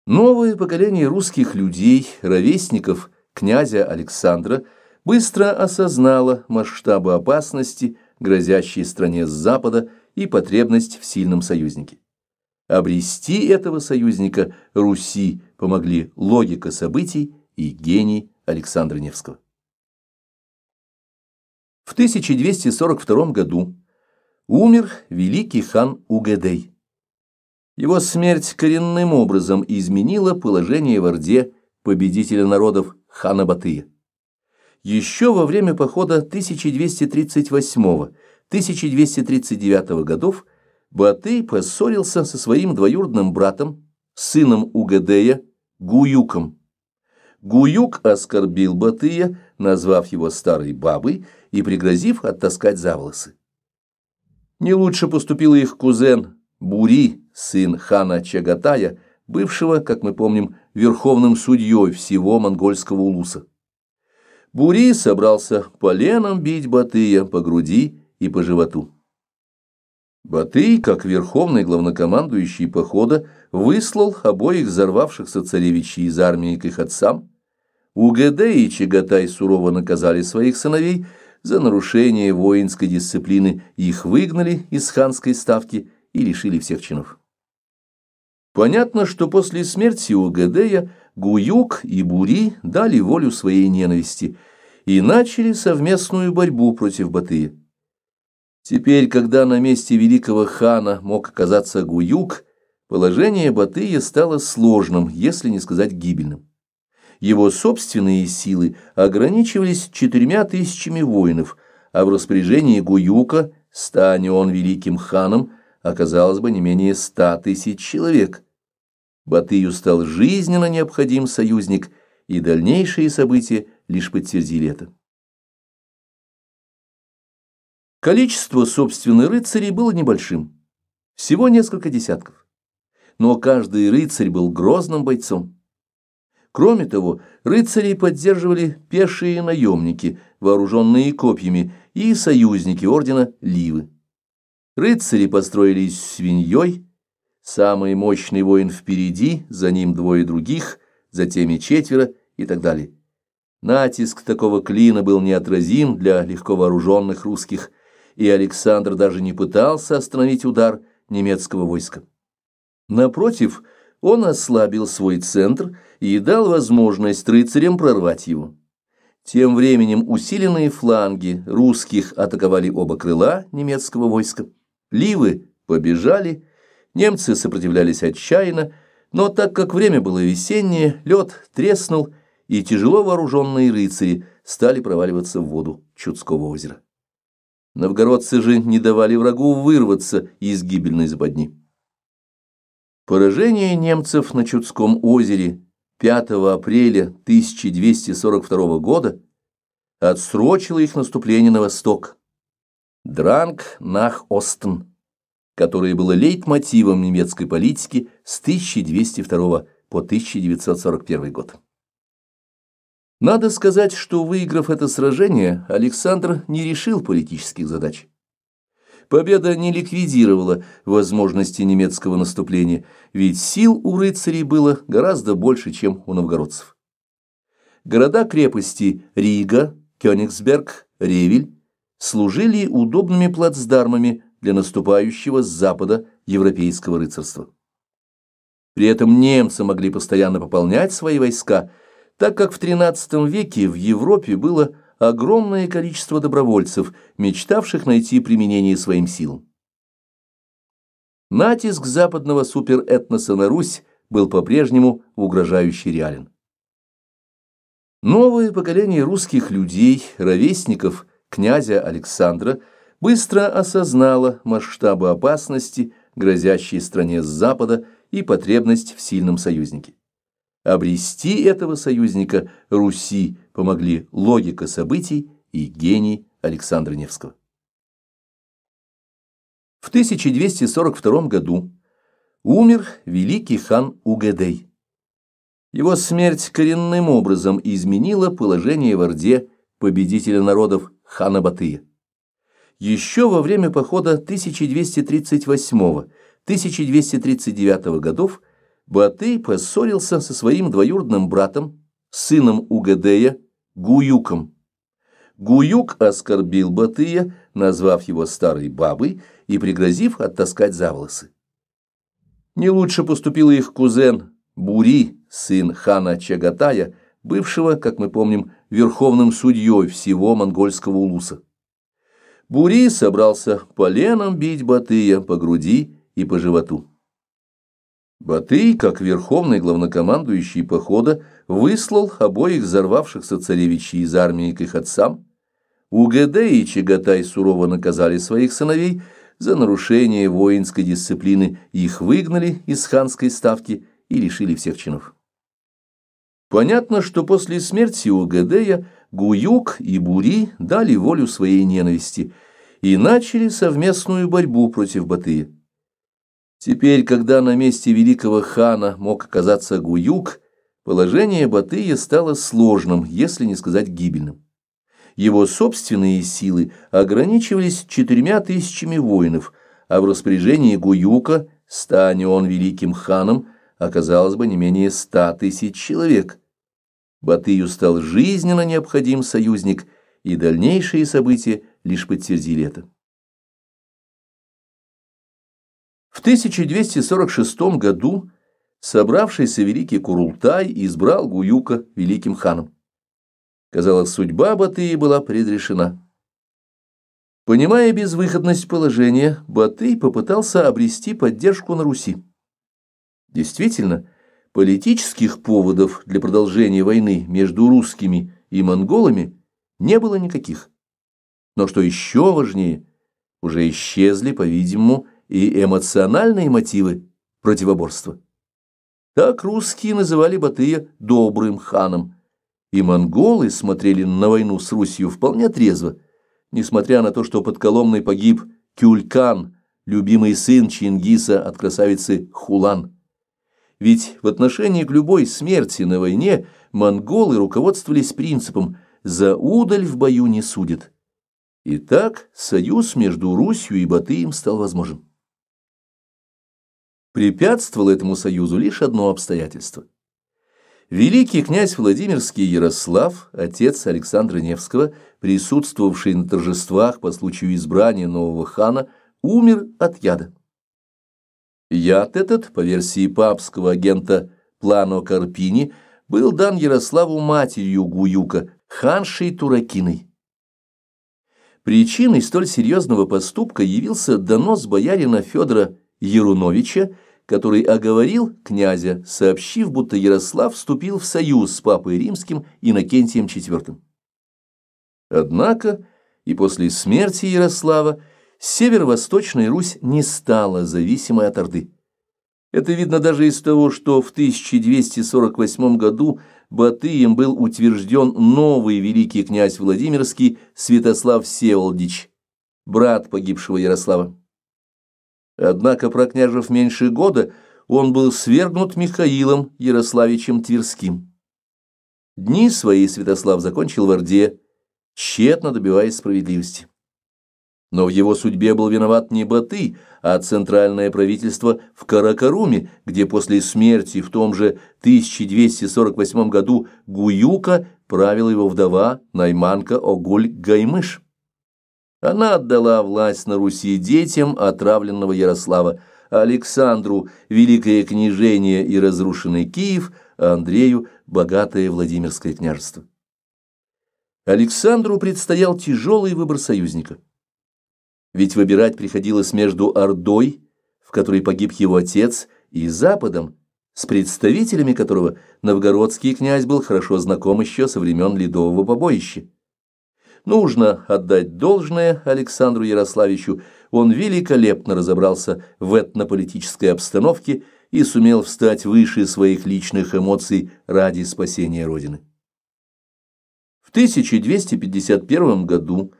Новое поколение русских людей, ровесников князя Александра, быстро осознало масштабы опасности, грозящей стране с Запада, и потребность в сильном союзнике. Обрести этого союзника Руси помогли логика событий и гений Александра Невского. В 1242 году умер великий хан Угедей. Его смерть коренным образом изменила положение в Орде победителя народов хана Батыя. Еще во время похода 1238-1239 годов Батый поссорился со своим двоюродным братом, сыном Угадея, Гуюком. Гуюк оскорбил Батыя, назвав его старой бабой и пригрозив оттаскать за волосы. Не лучше поступил их кузен Бури, сын хана Чагатая, бывшего, как мы помним, верховным судьей всего монгольского улуса. Бури собрался поленом бить Батыя по груди и по животу. Батый, как верховный главнокомандующий похода, выслал обоих взорвавшихся царевичей из армии к их отцам. УГД и Чагатай сурово наказали своих сыновей за нарушение воинской дисциплины, их выгнали из ханской ставки и лишили всех чинов. Понятно, что после смерти Угадея Гуюк и Бури дали волю своей ненависти и начали совместную борьбу против Батыя. Теперь, когда на месте великого хана мог оказаться Гуюк, положение Батыя стало сложным, если не сказать гибельным. Его собственные силы ограничивались четырьмя тысячами воинов, а в распоряжении Гуюка, станя он великим ханом, оказалось бы не менее ста тысяч человек. Батыю стал жизненно необходим союзник, и дальнейшие события лишь подтвердили это. Количество, собственных рыцарей было небольшим, всего несколько десятков. Но каждый рыцарь был грозным бойцом. Кроме того, рыцарей поддерживали пешие наемники, вооруженные копьями, и союзники ордена Ливы. Рыцари построились свиньей, самый мощный воин впереди, за ним двое других, за теми четверо и так далее. Натиск такого клина был неотразим для легковооруженных вооруженных русских и Александр даже не пытался остановить удар немецкого войска. Напротив, он ослабил свой центр и дал возможность рыцарям прорвать его. Тем временем усиленные фланги русских атаковали оба крыла немецкого войска. Ливы побежали, немцы сопротивлялись отчаянно, но так как время было весеннее, лед треснул, и тяжело вооруженные рыцари стали проваливаться в воду Чудского озера. Новгородцы же не давали врагу вырваться из гибельной западни. Поражение немцев на Чудском озере 5 апреля 1242 года отсрочило их наступление на восток. Дранг нах Остен, которое было лейтмотивом немецкой политики с 1202 по 1941 год. Надо сказать, что, выиграв это сражение, Александр не решил политических задач. Победа не ликвидировала возможности немецкого наступления, ведь сил у рыцарей было гораздо больше, чем у новгородцев. Города-крепости Рига, Кёнигсберг, Ревель служили удобными плацдармами для наступающего с запада европейского рыцарства. При этом немцы могли постоянно пополнять свои войска – так как в XIII веке в Европе было огромное количество добровольцев, мечтавших найти применение своим силам. Натиск западного суперэтноса на Русь был по-прежнему угрожающе реален. Новое поколение русских людей, ровесников князя Александра, быстро осознало масштабы опасности, грозящей стране с запада, и потребность в сильном союзнике. Обрести этого союзника Руси помогли логика событий и гений Александра Невского. В 1242 году умер великий хан Угадей. Его смерть коренным образом изменила положение в Орде победителя народов хана Батыя. Еще во время похода 1238-1239 годов Батый поссорился со своим двоюродным братом, сыном Угадея, Гуюком. Гуюк оскорбил Батыя, назвав его старой бабой и пригрозив оттаскать за волосы. Не лучше поступил их кузен Бури, сын хана Чагатая, бывшего, как мы помним, верховным судьей всего монгольского улуса. Бури собрался поленом бить Батыя по груди и по животу. Батый, как верховный главнокомандующий похода, выслал обоих взорвавшихся царевичей из армии к их отцам. УГД и Чагатай сурово наказали своих сыновей за нарушение воинской дисциплины, их выгнали из ханской ставки и лишили всех чинов. Понятно, что после смерти Угадея Гуюк и Бури дали волю своей ненависти и начали совместную борьбу против Батыя. Теперь, когда на месте великого хана мог оказаться Гуюк, положение Батыя стало сложным, если не сказать гибельным. Его собственные силы ограничивались четырьмя тысячами воинов, а в распоряжении Гуюка, стань он великим ханом, оказалось бы не менее ста тысяч человек. Батыю стал жизненно необходим союзник, и дальнейшие события лишь подтвердили это. В 1246 году собравшийся великий Курултай избрал Гуюка великим ханом. Казалось, судьба Батыя была предрешена. Понимая безвыходность положения, Батый попытался обрести поддержку на Руси. Действительно, политических поводов для продолжения войны между русскими и монголами не было никаких. Но что еще важнее, уже исчезли, по-видимому, и эмоциональные мотивы противоборства. Так русские называли Батыя «добрым ханом», и монголы смотрели на войну с Русью вполне трезво, несмотря на то, что под Коломной погиб Кюлькан, любимый сын Чингиса от красавицы Хулан. Ведь в отношении к любой смерти на войне монголы руководствовались принципом «за удаль в бою не судят». И так союз между Русью и Батыем стал возможен. Препятствовало этому союзу лишь одно обстоятельство. Великий князь Владимирский Ярослав, отец Александра Невского, присутствовавший на торжествах по случаю избрания нового хана, умер от яда. Яд этот, по версии папского агента Плано Карпини, был дан Ярославу матерью Гуюка, ханшей Туракиной. Причиной столь серьезного поступка явился донос боярина Федора Еруновича, который оговорил князя, сообщив, будто Ярослав вступил в союз с папой римским Иннокентием IV. Однако и после смерти Ярослава северо-восточная Русь не стала зависимой от Орды. Это видно даже из того, что в 1248 году Батыем был утвержден новый великий князь Владимирский Святослав Севолдич, брат погибшего Ярослава. Однако прокняжев меньше года, он был свергнут Михаилом Ярославичем Тверским. Дни свои Святослав закончил в Орде, тщетно добиваясь справедливости. Но в его судьбе был виноват не Баты, а центральное правительство в Каракаруме, где после смерти в том же 1248 году Гуюка правила его вдова Найманка Огуль Гаймыш. Она отдала власть на Руси детям отравленного Ярослава, Александру – Великое княжение и разрушенный Киев, а Андрею – богатое Владимирское княжество. Александру предстоял тяжелый выбор союзника. Ведь выбирать приходилось между Ордой, в которой погиб его отец, и Западом, с представителями которого новгородский князь был хорошо знаком еще со времен Ледового побоища. Нужно отдать должное Александру Ярославичу. Он великолепно разобрался в этнополитической обстановке и сумел встать выше своих личных эмоций ради спасения Родины. В 1251 году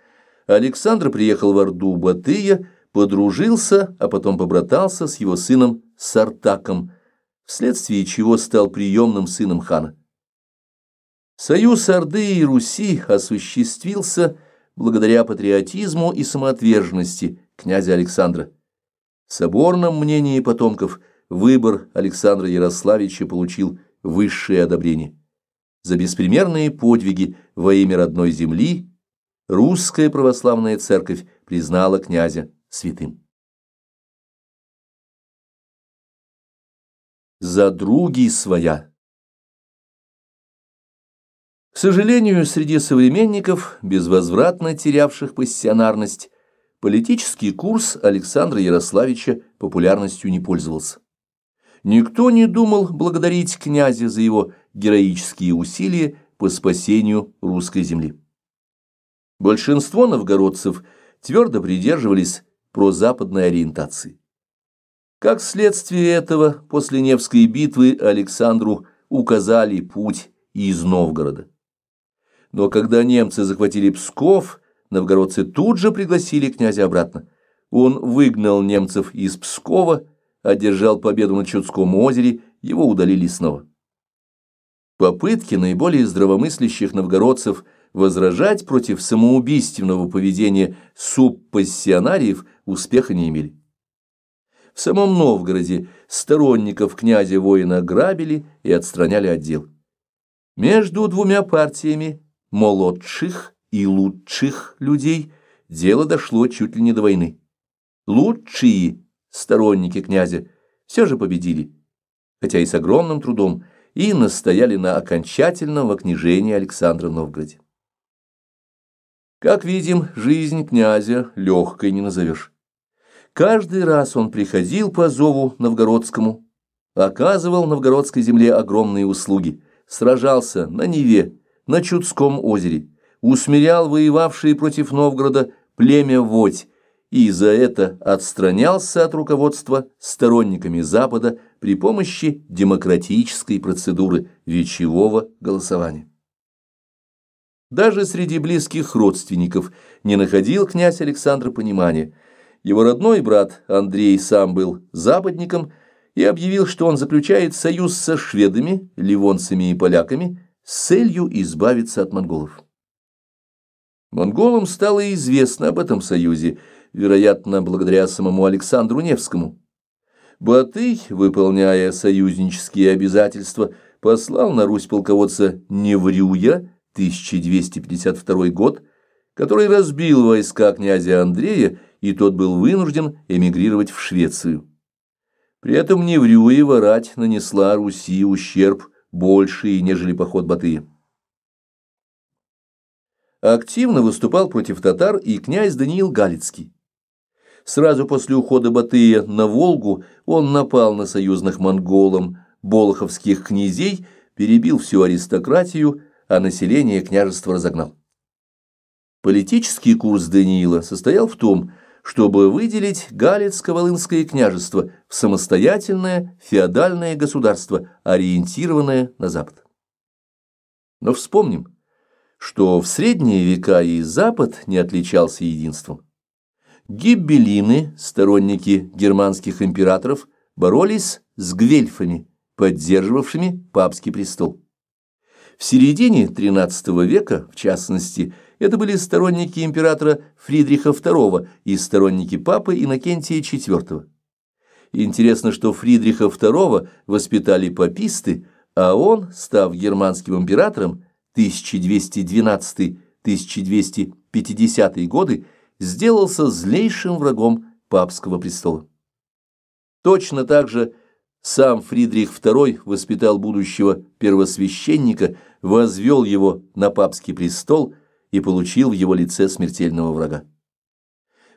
Александр приехал в Орду Батыя, подружился, а потом побратался с его сыном Сартаком, вследствие чего стал приемным сыном хана. Союз Орды и Руси осуществился благодаря патриотизму и самоотверженности князя Александра. В соборном мнении потомков выбор Александра Ярославича получил высшее одобрение. За беспримерные подвиги во имя родной земли русская православная церковь признала князя святым. За други своя к сожалению, среди современников, безвозвратно терявших пассионарность, политический курс Александра Ярославича популярностью не пользовался. Никто не думал благодарить князя за его героические усилия по спасению русской земли. Большинство новгородцев твердо придерживались прозападной ориентации. Как следствие этого, после Невской битвы Александру указали путь из Новгорода но когда немцы захватили Псков, новгородцы тут же пригласили князя обратно. Он выгнал немцев из Пскова, одержал победу на Чудском озере, его удалили снова. Попытки наиболее здравомыслящих новгородцев возражать против самоубийственного поведения субпассионариев успеха не имели. В самом Новгороде сторонников князя-воина грабили и отстраняли отдел. Между двумя партиями молодших и лучших людей дело дошло чуть ли не до войны. Лучшие сторонники князя все же победили, хотя и с огромным трудом, и настояли на окончательном окнижении Александра в Новгороде. Как видим, жизнь князя легкой не назовешь. Каждый раз он приходил по зову новгородскому, оказывал новгородской земле огромные услуги, сражался на Неве, на Чудском озере, усмирял воевавшие против Новгорода племя Водь и за это отстранялся от руководства сторонниками Запада при помощи демократической процедуры речевого голосования. Даже среди близких родственников не находил князь Александр понимания. Его родной брат Андрей сам был западником и объявил, что он заключает союз со шведами, ливонцами и поляками – с целью избавиться от монголов. Монголам стало известно об этом союзе, вероятно, благодаря самому Александру Невскому. Батый, выполняя союзнические обязательства, послал на Русь полководца Неврюя, 1252 год, который разбил войска князя Андрея, и тот был вынужден эмигрировать в Швецию. При этом Неврюева рать нанесла Руси ущерб – большие, нежели поход Батыя. Активно выступал против татар и князь Даниил Галицкий. Сразу после ухода Батыя на Волгу он напал на союзных монголам, болоховских князей, перебил всю аристократию, а население княжества разогнал. Политический курс Даниила состоял в том, чтобы выделить Галицко-Волынское княжество в самостоятельное феодальное государство, ориентированное на Запад. Но вспомним, что в средние века и Запад не отличался единством. Гиббелины, сторонники германских императоров, боролись с гвельфами, поддерживавшими папский престол. В середине XIII века, в частности, это были сторонники императора Фридриха II и сторонники папы Иннокентия IV. Интересно, что Фридриха II воспитали паписты, а он, став германским императором 1212-1250 годы, сделался злейшим врагом папского престола. Точно так же сам Фридрих II воспитал будущего первосвященника, возвел его на папский престол, и получил в его лице смертельного врага.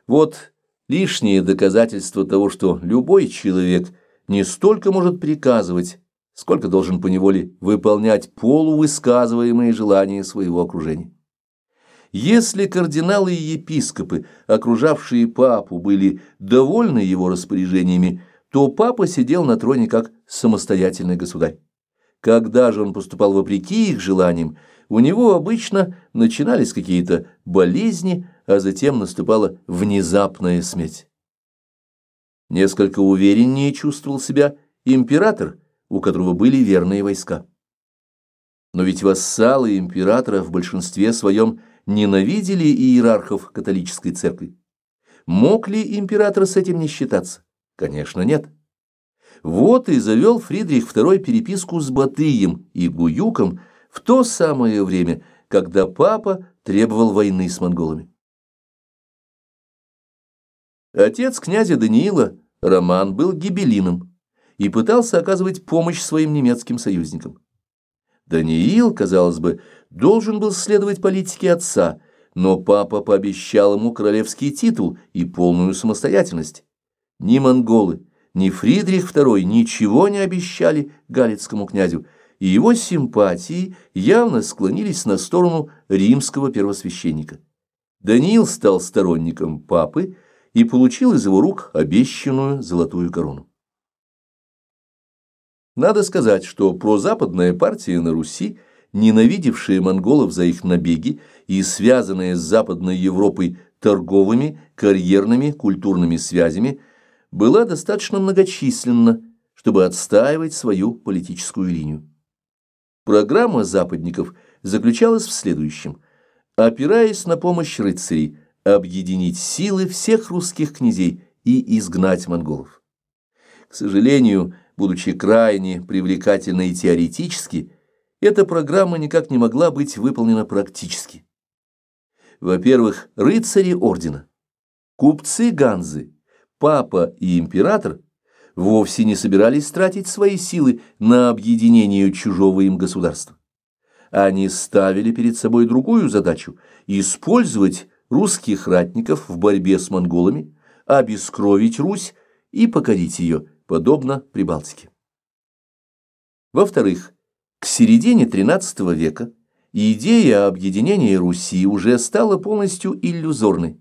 Вот лишнее доказательство того, что любой человек не столько может приказывать, сколько должен по поневоле выполнять полувысказываемые желания своего окружения. Если кардиналы и епископы, окружавшие папу, были довольны его распоряжениями, то папа сидел на троне как самостоятельный государь. Когда же он поступал вопреки их желаниям, у него обычно начинались какие-то болезни, а затем наступала внезапная смерть. Несколько увереннее чувствовал себя император, у которого были верные войска. Но ведь вассалы императора в большинстве своем ненавидели иерархов католической церкви. Мог ли император с этим не считаться? Конечно, нет. Вот и завел Фридрих II переписку с Батыем и Гуюком, в то самое время, когда папа требовал войны с монголами. Отец князя Даниила, Роман, был гибелином и пытался оказывать помощь своим немецким союзникам. Даниил, казалось бы, должен был следовать политике отца, но папа пообещал ему королевский титул и полную самостоятельность. Ни монголы, ни Фридрих II ничего не обещали галицкому князю – и его симпатии явно склонились на сторону римского первосвященника. Даниил стал сторонником папы и получил из его рук обещанную золотую корону. Надо сказать, что прозападная партия на Руси, ненавидевшая монголов за их набеги и связанная с Западной Европой торговыми, карьерными, культурными связями, была достаточно многочисленна, чтобы отстаивать свою политическую линию. Программа западников заключалась в следующем. Опираясь на помощь рыцарей, объединить силы всех русских князей и изгнать монголов. К сожалению, будучи крайне привлекательной теоретически, эта программа никак не могла быть выполнена практически. Во-первых, рыцари ордена, купцы Ганзы, папа и император – вовсе не собирались тратить свои силы на объединение чужого им государства. Они ставили перед собой другую задачу – использовать русских ратников в борьбе с монголами, обескровить Русь и покорить ее, подобно Прибалтике. Во-вторых, к середине XIII века идея объединения Руси уже стала полностью иллюзорной.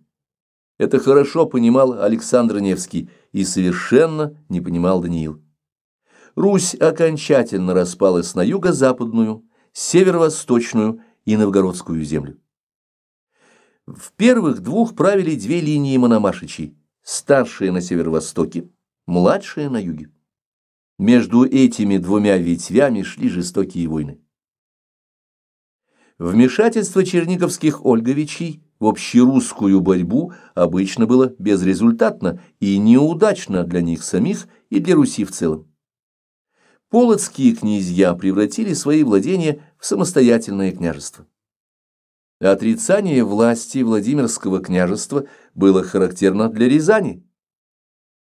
Это хорошо понимал Александр Невский и совершенно не понимал Даниил. Русь окончательно распалась на юго-западную, северо-восточную и новгородскую землю. В первых двух правили две линии мономашичей, старшие на северо-востоке, младшие на юге. Между этими двумя ветвями шли жестокие войны. Вмешательство Черниговских Ольговичей – в общерусскую борьбу обычно было безрезультатно и неудачно для них самих и для Руси в целом. Полоцкие князья превратили свои владения в самостоятельное княжество. Отрицание власти Владимирского княжества было характерно для Рязани.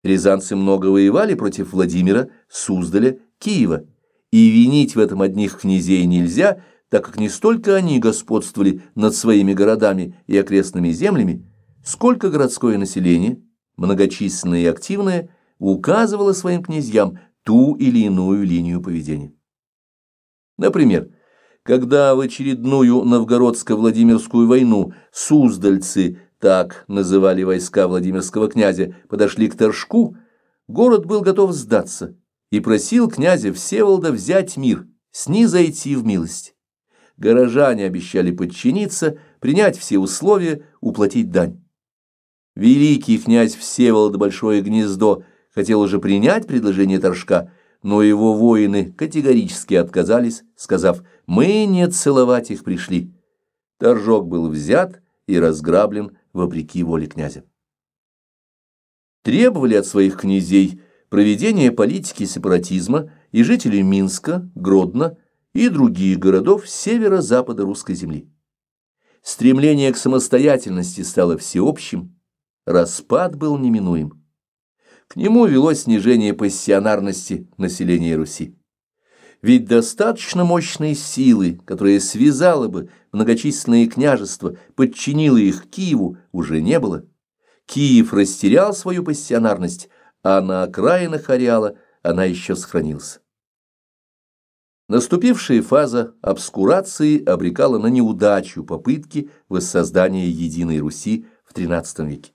Рязанцы много воевали против Владимира, Суздаля, Киева, и винить в этом одних князей нельзя – так как не столько они господствовали над своими городами и окрестными землями, сколько городское население, многочисленное и активное, указывало своим князьям ту или иную линию поведения. Например, когда в очередную новгородско-владимирскую войну суздальцы, так называли войска Владимирского князя, подошли к Торжку, город был готов сдаться и просил князя Всеволода взять мир, снизойти в милость горожане обещали подчиниться, принять все условия, уплатить дань. Великий князь Всеволод Большое Гнездо хотел уже принять предложение Торжка, но его воины категорически отказались, сказав «Мы не целовать их пришли». Торжок был взят и разграблен вопреки воле князя. Требовали от своих князей проведения политики сепаратизма и жители Минска, Гродно, и других городов северо-запада русской земли. Стремление к самостоятельности стало всеобщим, распад был неминуем. К нему вело снижение пассионарности населения Руси. Ведь достаточно мощной силы, которая связала бы многочисленные княжества, подчинила их Киеву, уже не было. Киев растерял свою пассионарность, а на окраинах ареала она еще сохранилась. Наступившая фаза обскурации обрекала на неудачу попытки воссоздания единой Руси в XIII веке.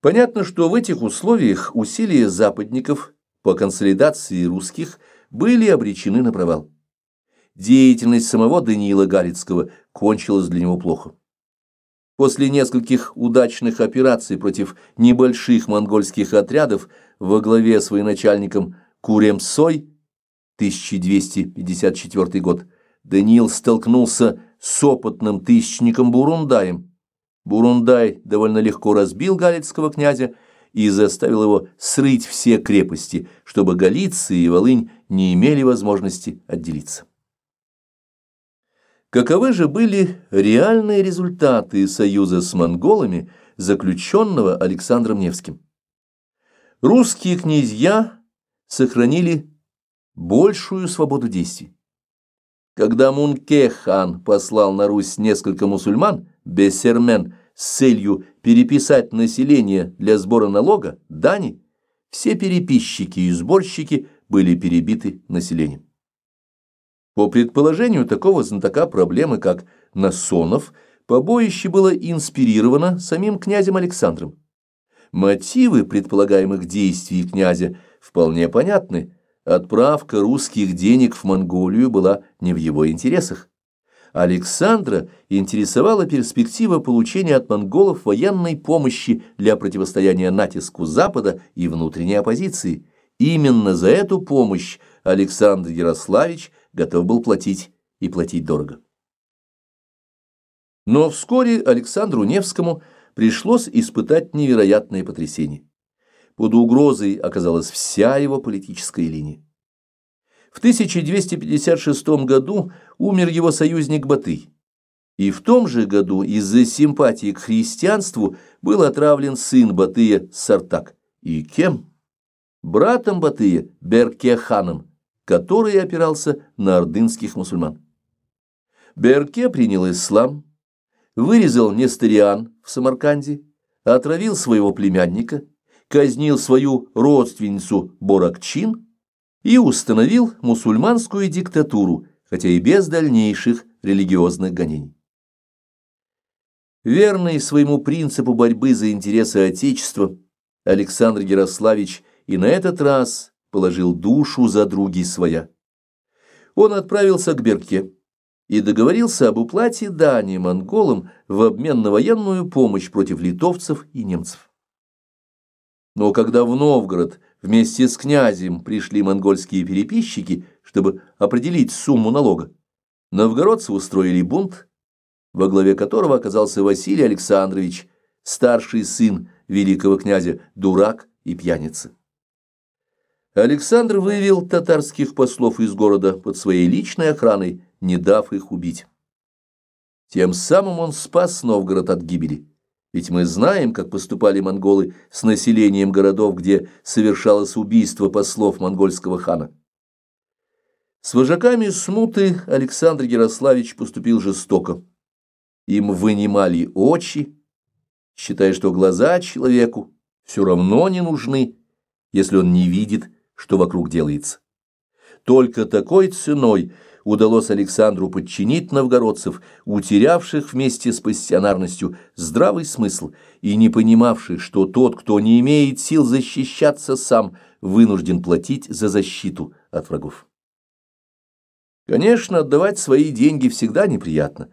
Понятно, что в этих условиях усилия западников по консолидации русских были обречены на провал. Деятельность самого Даниила Галицкого кончилась для него плохо. После нескольких удачных операций против небольших монгольских отрядов во главе с военачальником Куремсой, 1254 год, Даниил столкнулся с опытным тысячником Бурундаем. Бурундай довольно легко разбил галицкого князя и заставил его срыть все крепости, чтобы Галиция и Волынь не имели возможности отделиться. Каковы же были реальные результаты союза с монголами, заключенного Александром Невским? Русские князья сохранили большую свободу действий. Когда Мункехан послал на Русь несколько мусульман, бессермен, с целью переписать население для сбора налога, дани, все переписчики и сборщики были перебиты населением. По предположению такого знатока проблемы, как Насонов, побоище было инспирировано самим князем Александром. Мотивы предполагаемых действий князя – вполне понятны. Отправка русских денег в Монголию была не в его интересах. Александра интересовала перспектива получения от монголов военной помощи для противостояния натиску Запада и внутренней оппозиции. Именно за эту помощь Александр Ярославич готов был платить и платить дорого. Но вскоре Александру Невскому пришлось испытать невероятное потрясение под угрозой оказалась вся его политическая линия. В 1256 году умер его союзник Батый, и в том же году из-за симпатии к христианству был отравлен сын Батыя Сартак. И кем? Братом Батыя Беркеханом, который опирался на ордынских мусульман. Берке принял ислам, вырезал Нестериан в Самарканде, отравил своего племянника – казнил свою родственницу Боракчин и установил мусульманскую диктатуру, хотя и без дальнейших религиозных гонений. Верный своему принципу борьбы за интересы Отечества, Александр Ярославич и на этот раз положил душу за други своя. Он отправился к Берке и договорился об уплате дани монголам в обмен на военную помощь против литовцев и немцев. Но когда в Новгород вместе с князем пришли монгольские переписчики, чтобы определить сумму налога, новгородцы устроили бунт, во главе которого оказался Василий Александрович, старший сын великого князя, дурак и пьяница. Александр вывел татарских послов из города под своей личной охраной, не дав их убить. Тем самым он спас Новгород от гибели. Ведь мы знаем, как поступали монголы с населением городов, где совершалось убийство послов монгольского хана. С вожаками смуты Александр Ярославич поступил жестоко. Им вынимали очи, считая, что глаза человеку все равно не нужны, если он не видит, что вокруг делается. Только такой ценой удалось Александру подчинить новгородцев, утерявших вместе с пассионарностью здравый смысл и не понимавших, что тот, кто не имеет сил защищаться сам, вынужден платить за защиту от врагов. Конечно, отдавать свои деньги всегда неприятно,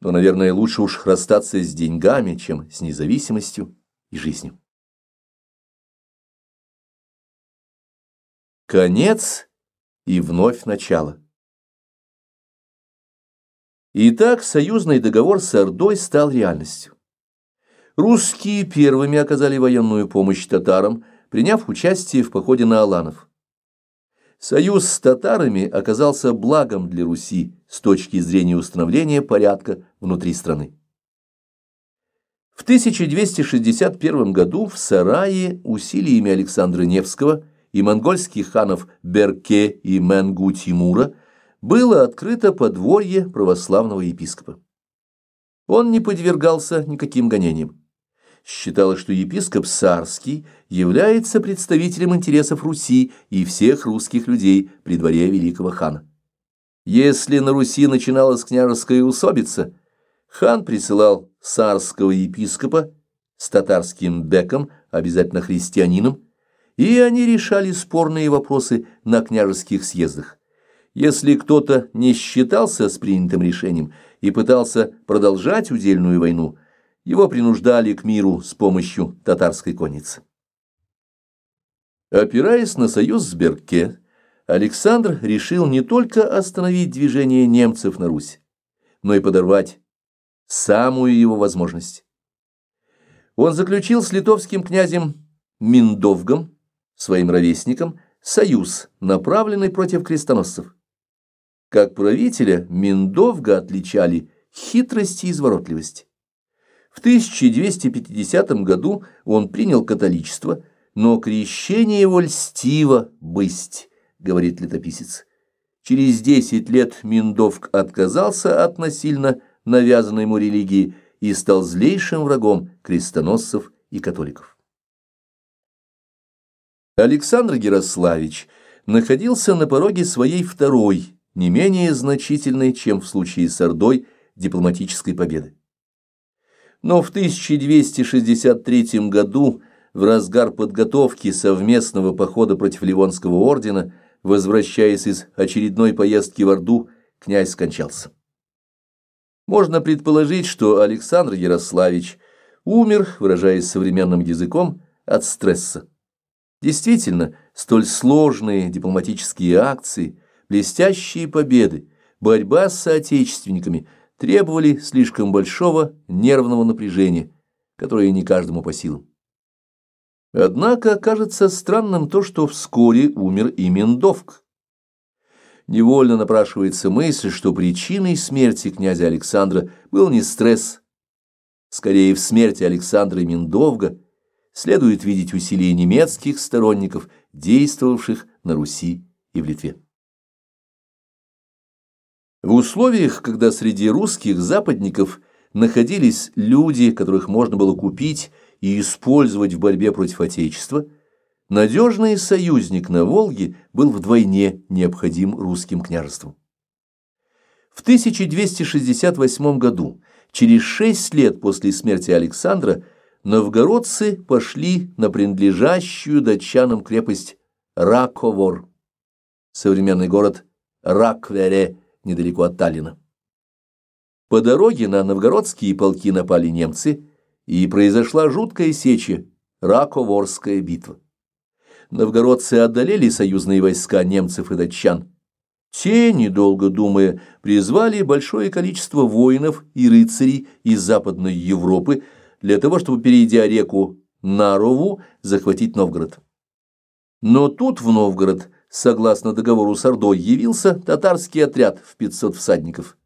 но, наверное, лучше уж расстаться с деньгами, чем с независимостью и жизнью. Конец и вновь начало. Итак, союзный договор с Ордой стал реальностью. Русские первыми оказали военную помощь татарам, приняв участие в походе на Аланов. Союз с татарами оказался благом для Руси с точки зрения установления порядка внутри страны. В 1261 году в Сарае усилиями Александра Невского и монгольских ханов Берке и Менгу Тимура – было открыто подворье православного епископа. Он не подвергался никаким гонениям. Считалось, что епископ Сарский является представителем интересов Руси и всех русских людей при дворе великого хана. Если на Руси начиналась княжеская усобица, хан присылал сарского епископа с татарским беком, обязательно христианином, и они решали спорные вопросы на княжеских съездах. Если кто-то не считался с принятым решением и пытался продолжать удельную войну, его принуждали к миру с помощью татарской конницы. Опираясь на союз с Берке, Александр решил не только остановить движение немцев на Русь, но и подорвать самую его возможность. Он заключил с литовским князем Миндовгом, своим ровесником, союз, направленный против крестоносцев. Как правителя Миндовга отличали хитрость и изворотливость. В 1250 году он принял католичество, но крещение его льстиво бысть, говорит летописец. Через 10 лет Миндовг отказался от насильно навязанной ему религии и стал злейшим врагом крестоносцев и католиков. Александр Ярославич находился на пороге своей второй не менее значительной, чем в случае с Ордой дипломатической победы. Но в 1263 году, в разгар подготовки совместного похода против Ливонского ордена, возвращаясь из очередной поездки в Орду, князь скончался. Можно предположить, что Александр Ярославич умер, выражаясь современным языком, от стресса. Действительно, столь сложные дипломатические акции – блестящие победы, борьба с соотечественниками требовали слишком большого нервного напряжения, которое не каждому по силам. Однако кажется странным то, что вскоре умер и Мендовк. Невольно напрашивается мысль, что причиной смерти князя Александра был не стресс. Скорее, в смерти Александра и Миндовга следует видеть усилия немецких сторонников, действовавших на Руси и в Литве. В условиях, когда среди русских западников находились люди, которых можно было купить и использовать в борьбе против Отечества, надежный союзник на Волге был вдвойне необходим русским княжествам. В 1268 году, через шесть лет после смерти Александра, новгородцы пошли на принадлежащую датчанам крепость Раковор, современный город Раквере, недалеко от Таллина. По дороге на новгородские полки напали немцы, и произошла жуткая сеча – Раковорская битва. Новгородцы одолели союзные войска немцев и датчан. Те, недолго думая, призвали большое количество воинов и рыцарей из Западной Европы для того, чтобы, перейдя реку Нарову, захватить Новгород. Но тут в Новгород согласно договору с Ордой, явился татарский отряд в 500 всадников.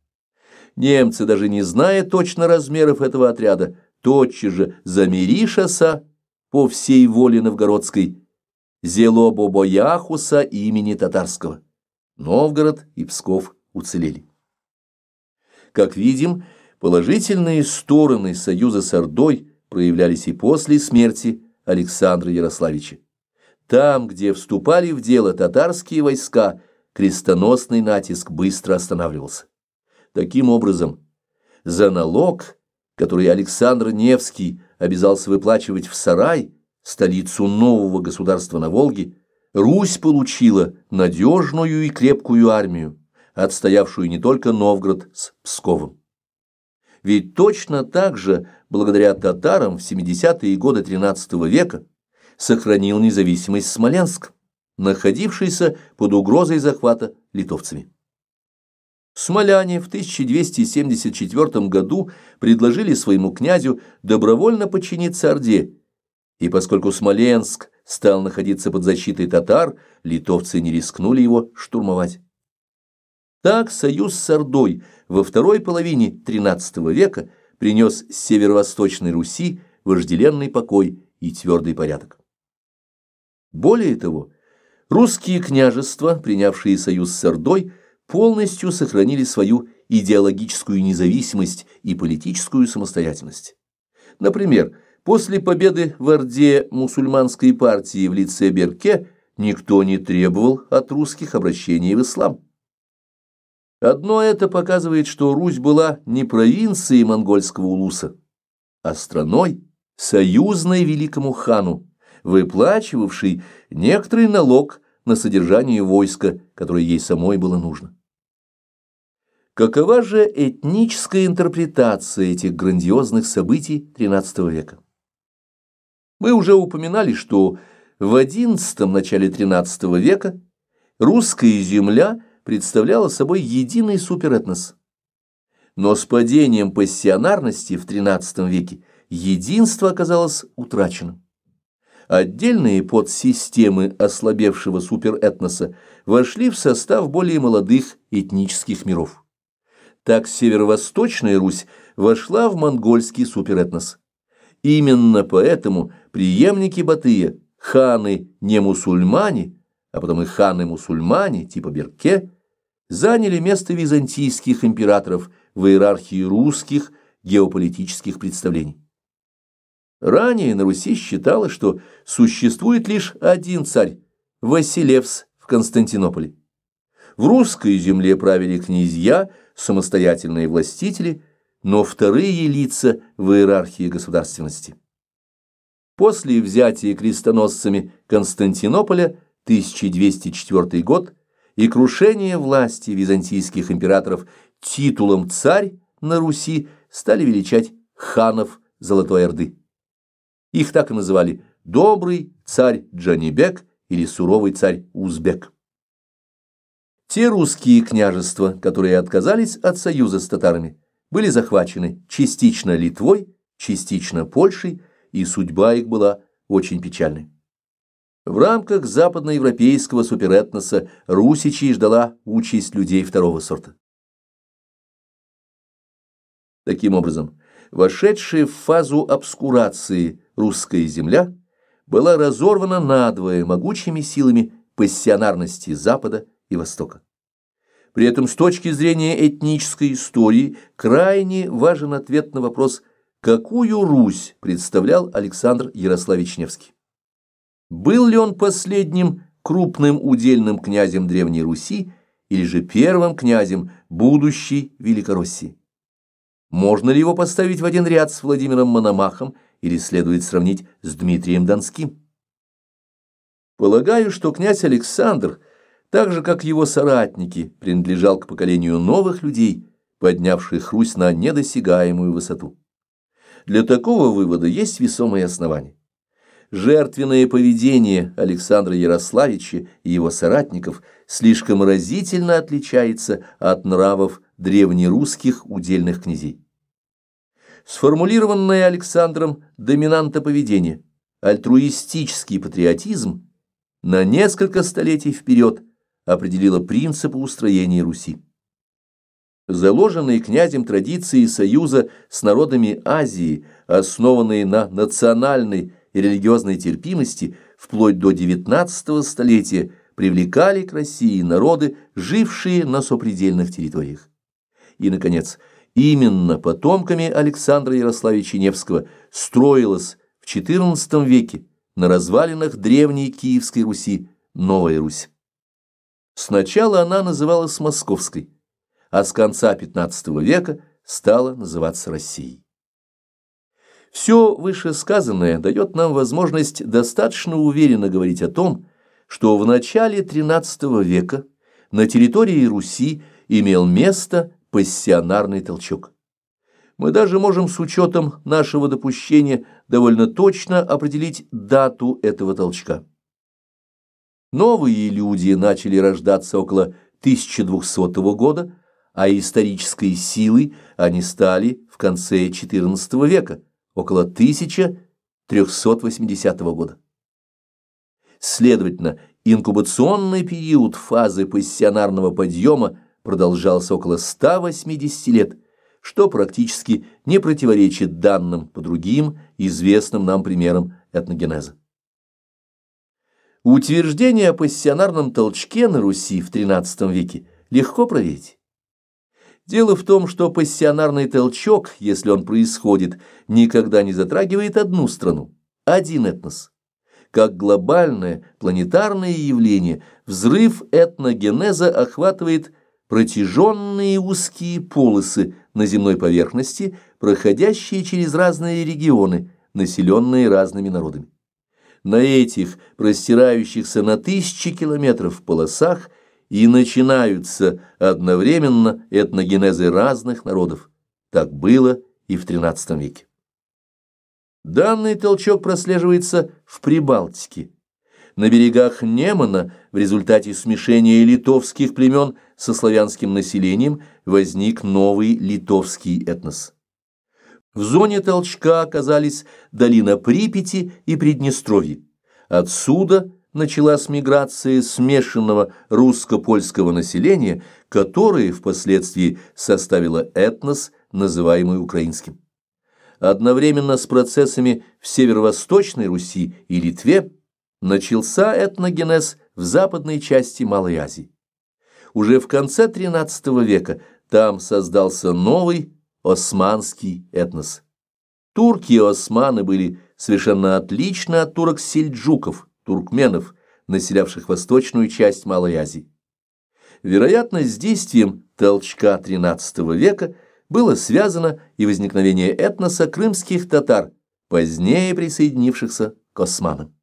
Немцы, даже не зная точно размеров этого отряда, тотчас же замеришася по всей воле новгородской, зелобобояхуса имени татарского. Новгород и Псков уцелели. Как видим, положительные стороны союза с Ордой проявлялись и после смерти Александра Ярославича. Там, где вступали в дело татарские войска, крестоносный натиск быстро останавливался. Таким образом, за налог, который Александр Невский обязался выплачивать в Сарай, столицу нового государства на Волге, Русь получила надежную и крепкую армию, отстоявшую не только Новгород с Псковом. Ведь точно так же, благодаря татарам в 70-е годы XIII века, сохранил независимость Смоленск, находившийся под угрозой захвата литовцами. Смоляне в 1274 году предложили своему князю добровольно подчиниться Орде, и поскольку Смоленск стал находиться под защитой татар, литовцы не рискнули его штурмовать. Так союз с Ордой во второй половине XIII века принес северо-восточной Руси вожделенный покой и твердый порядок. Более того, русские княжества, принявшие союз с Ордой, полностью сохранили свою идеологическую независимость и политическую самостоятельность. Например, после победы в Орде мусульманской партии в лице Берке никто не требовал от русских обращения в ислам. Одно это показывает, что Русь была не провинцией монгольского улуса, а страной, союзной великому хану, выплачивавший некоторый налог на содержание войска, которое ей самой было нужно. Какова же этническая интерпретация этих грандиозных событий XIII века? Мы уже упоминали, что в XI – начале XIII века русская земля представляла собой единый суперэтнос. Но с падением пассионарности в XIII веке единство оказалось утраченным отдельные подсистемы ослабевшего суперэтноса вошли в состав более молодых этнических миров. Так северо-восточная Русь вошла в монгольский суперэтнос. Именно поэтому преемники Батыя, ханы не мусульмане, а потом и ханы-мусульмане, типа Берке, заняли место византийских императоров в иерархии русских геополитических представлений. Ранее на Руси считалось, что существует лишь один царь – Василевс в Константинополе. В русской земле правили князья, самостоятельные властители, но вторые лица в иерархии государственности. После взятия крестоносцами Константинополя 1204 год и крушения власти византийских императоров титулом «царь» на Руси стали величать ханов Золотой Орды. Их так и называли «добрый царь Джанибек» или «суровый царь Узбек». Те русские княжества, которые отказались от союза с татарами, были захвачены частично Литвой, частично Польшей, и судьба их была очень печальной. В рамках западноевропейского суперэтноса русичей ждала участь людей второго сорта. Таким образом, вошедшие в фазу обскурации – русская земля была разорвана надвое могучими силами пассионарности Запада и Востока. При этом с точки зрения этнической истории крайне важен ответ на вопрос, какую Русь представлял Александр Ярославич Невский. Был ли он последним крупным удельным князем Древней Руси или же первым князем будущей Великороссии? Можно ли его поставить в один ряд с Владимиром Мономахом – или следует сравнить с Дмитрием Донским. Полагаю, что князь Александр, так же как его соратники, принадлежал к поколению новых людей, поднявших Русь на недосягаемую высоту. Для такого вывода есть весомые основания. Жертвенное поведение Александра Ярославича и его соратников слишком разительно отличается от нравов древнерусских удельных князей. Сформулированное Александром доминанта поведения, альтруистический патриотизм, на несколько столетий вперед определило принципы устроения Руси. Заложенные князем традиции союза с народами Азии, основанные на национальной и религиозной терпимости вплоть до XIX столетия, привлекали к России народы, жившие на сопредельных территориях. И, наконец, Именно потомками Александра Ярославича Невского строилась в XIV веке на развалинах древней Киевской Руси Новая Русь. Сначала она называлась Московской, а с конца XV века стала называться Россией. Все вышесказанное дает нам возможность достаточно уверенно говорить о том, что в начале XIII века на территории Руси имел место пассионарный толчок. Мы даже можем с учетом нашего допущения довольно точно определить дату этого толчка. Новые люди начали рождаться около 1200 года, а исторической силой они стали в конце XIV века, около 1380 года. Следовательно, инкубационный период фазы пассионарного подъема – продолжался около 180 лет, что практически не противоречит данным по другим известным нам примерам этногенеза. Утверждение о пассионарном толчке на Руси в XIII веке легко проверить. Дело в том, что пассионарный толчок, если он происходит, никогда не затрагивает одну страну, один этнос. Как глобальное планетарное явление, взрыв этногенеза охватывает протяженные узкие полосы на земной поверхности, проходящие через разные регионы, населенные разными народами. На этих, простирающихся на тысячи километров полосах, и начинаются одновременно этногенезы разных народов. Так было и в XIII веке. Данный толчок прослеживается в Прибалтике, на берегах Немана в результате смешения литовских племен со славянским населением возник новый литовский этнос. В зоне толчка оказались долина Припяти и Приднестровье. Отсюда началась миграция смешанного русско-польского населения, которое впоследствии составило этнос, называемый украинским. Одновременно с процессами в северо-восточной Руси и Литве – начался этногенез в западной части Малой Азии. Уже в конце XIII века там создался новый османский этнос. Турки и османы были совершенно отличны от турок-сельджуков, туркменов, населявших восточную часть Малой Азии. Вероятно, с действием толчка XIII века было связано и возникновение этноса крымских татар, позднее присоединившихся к османам.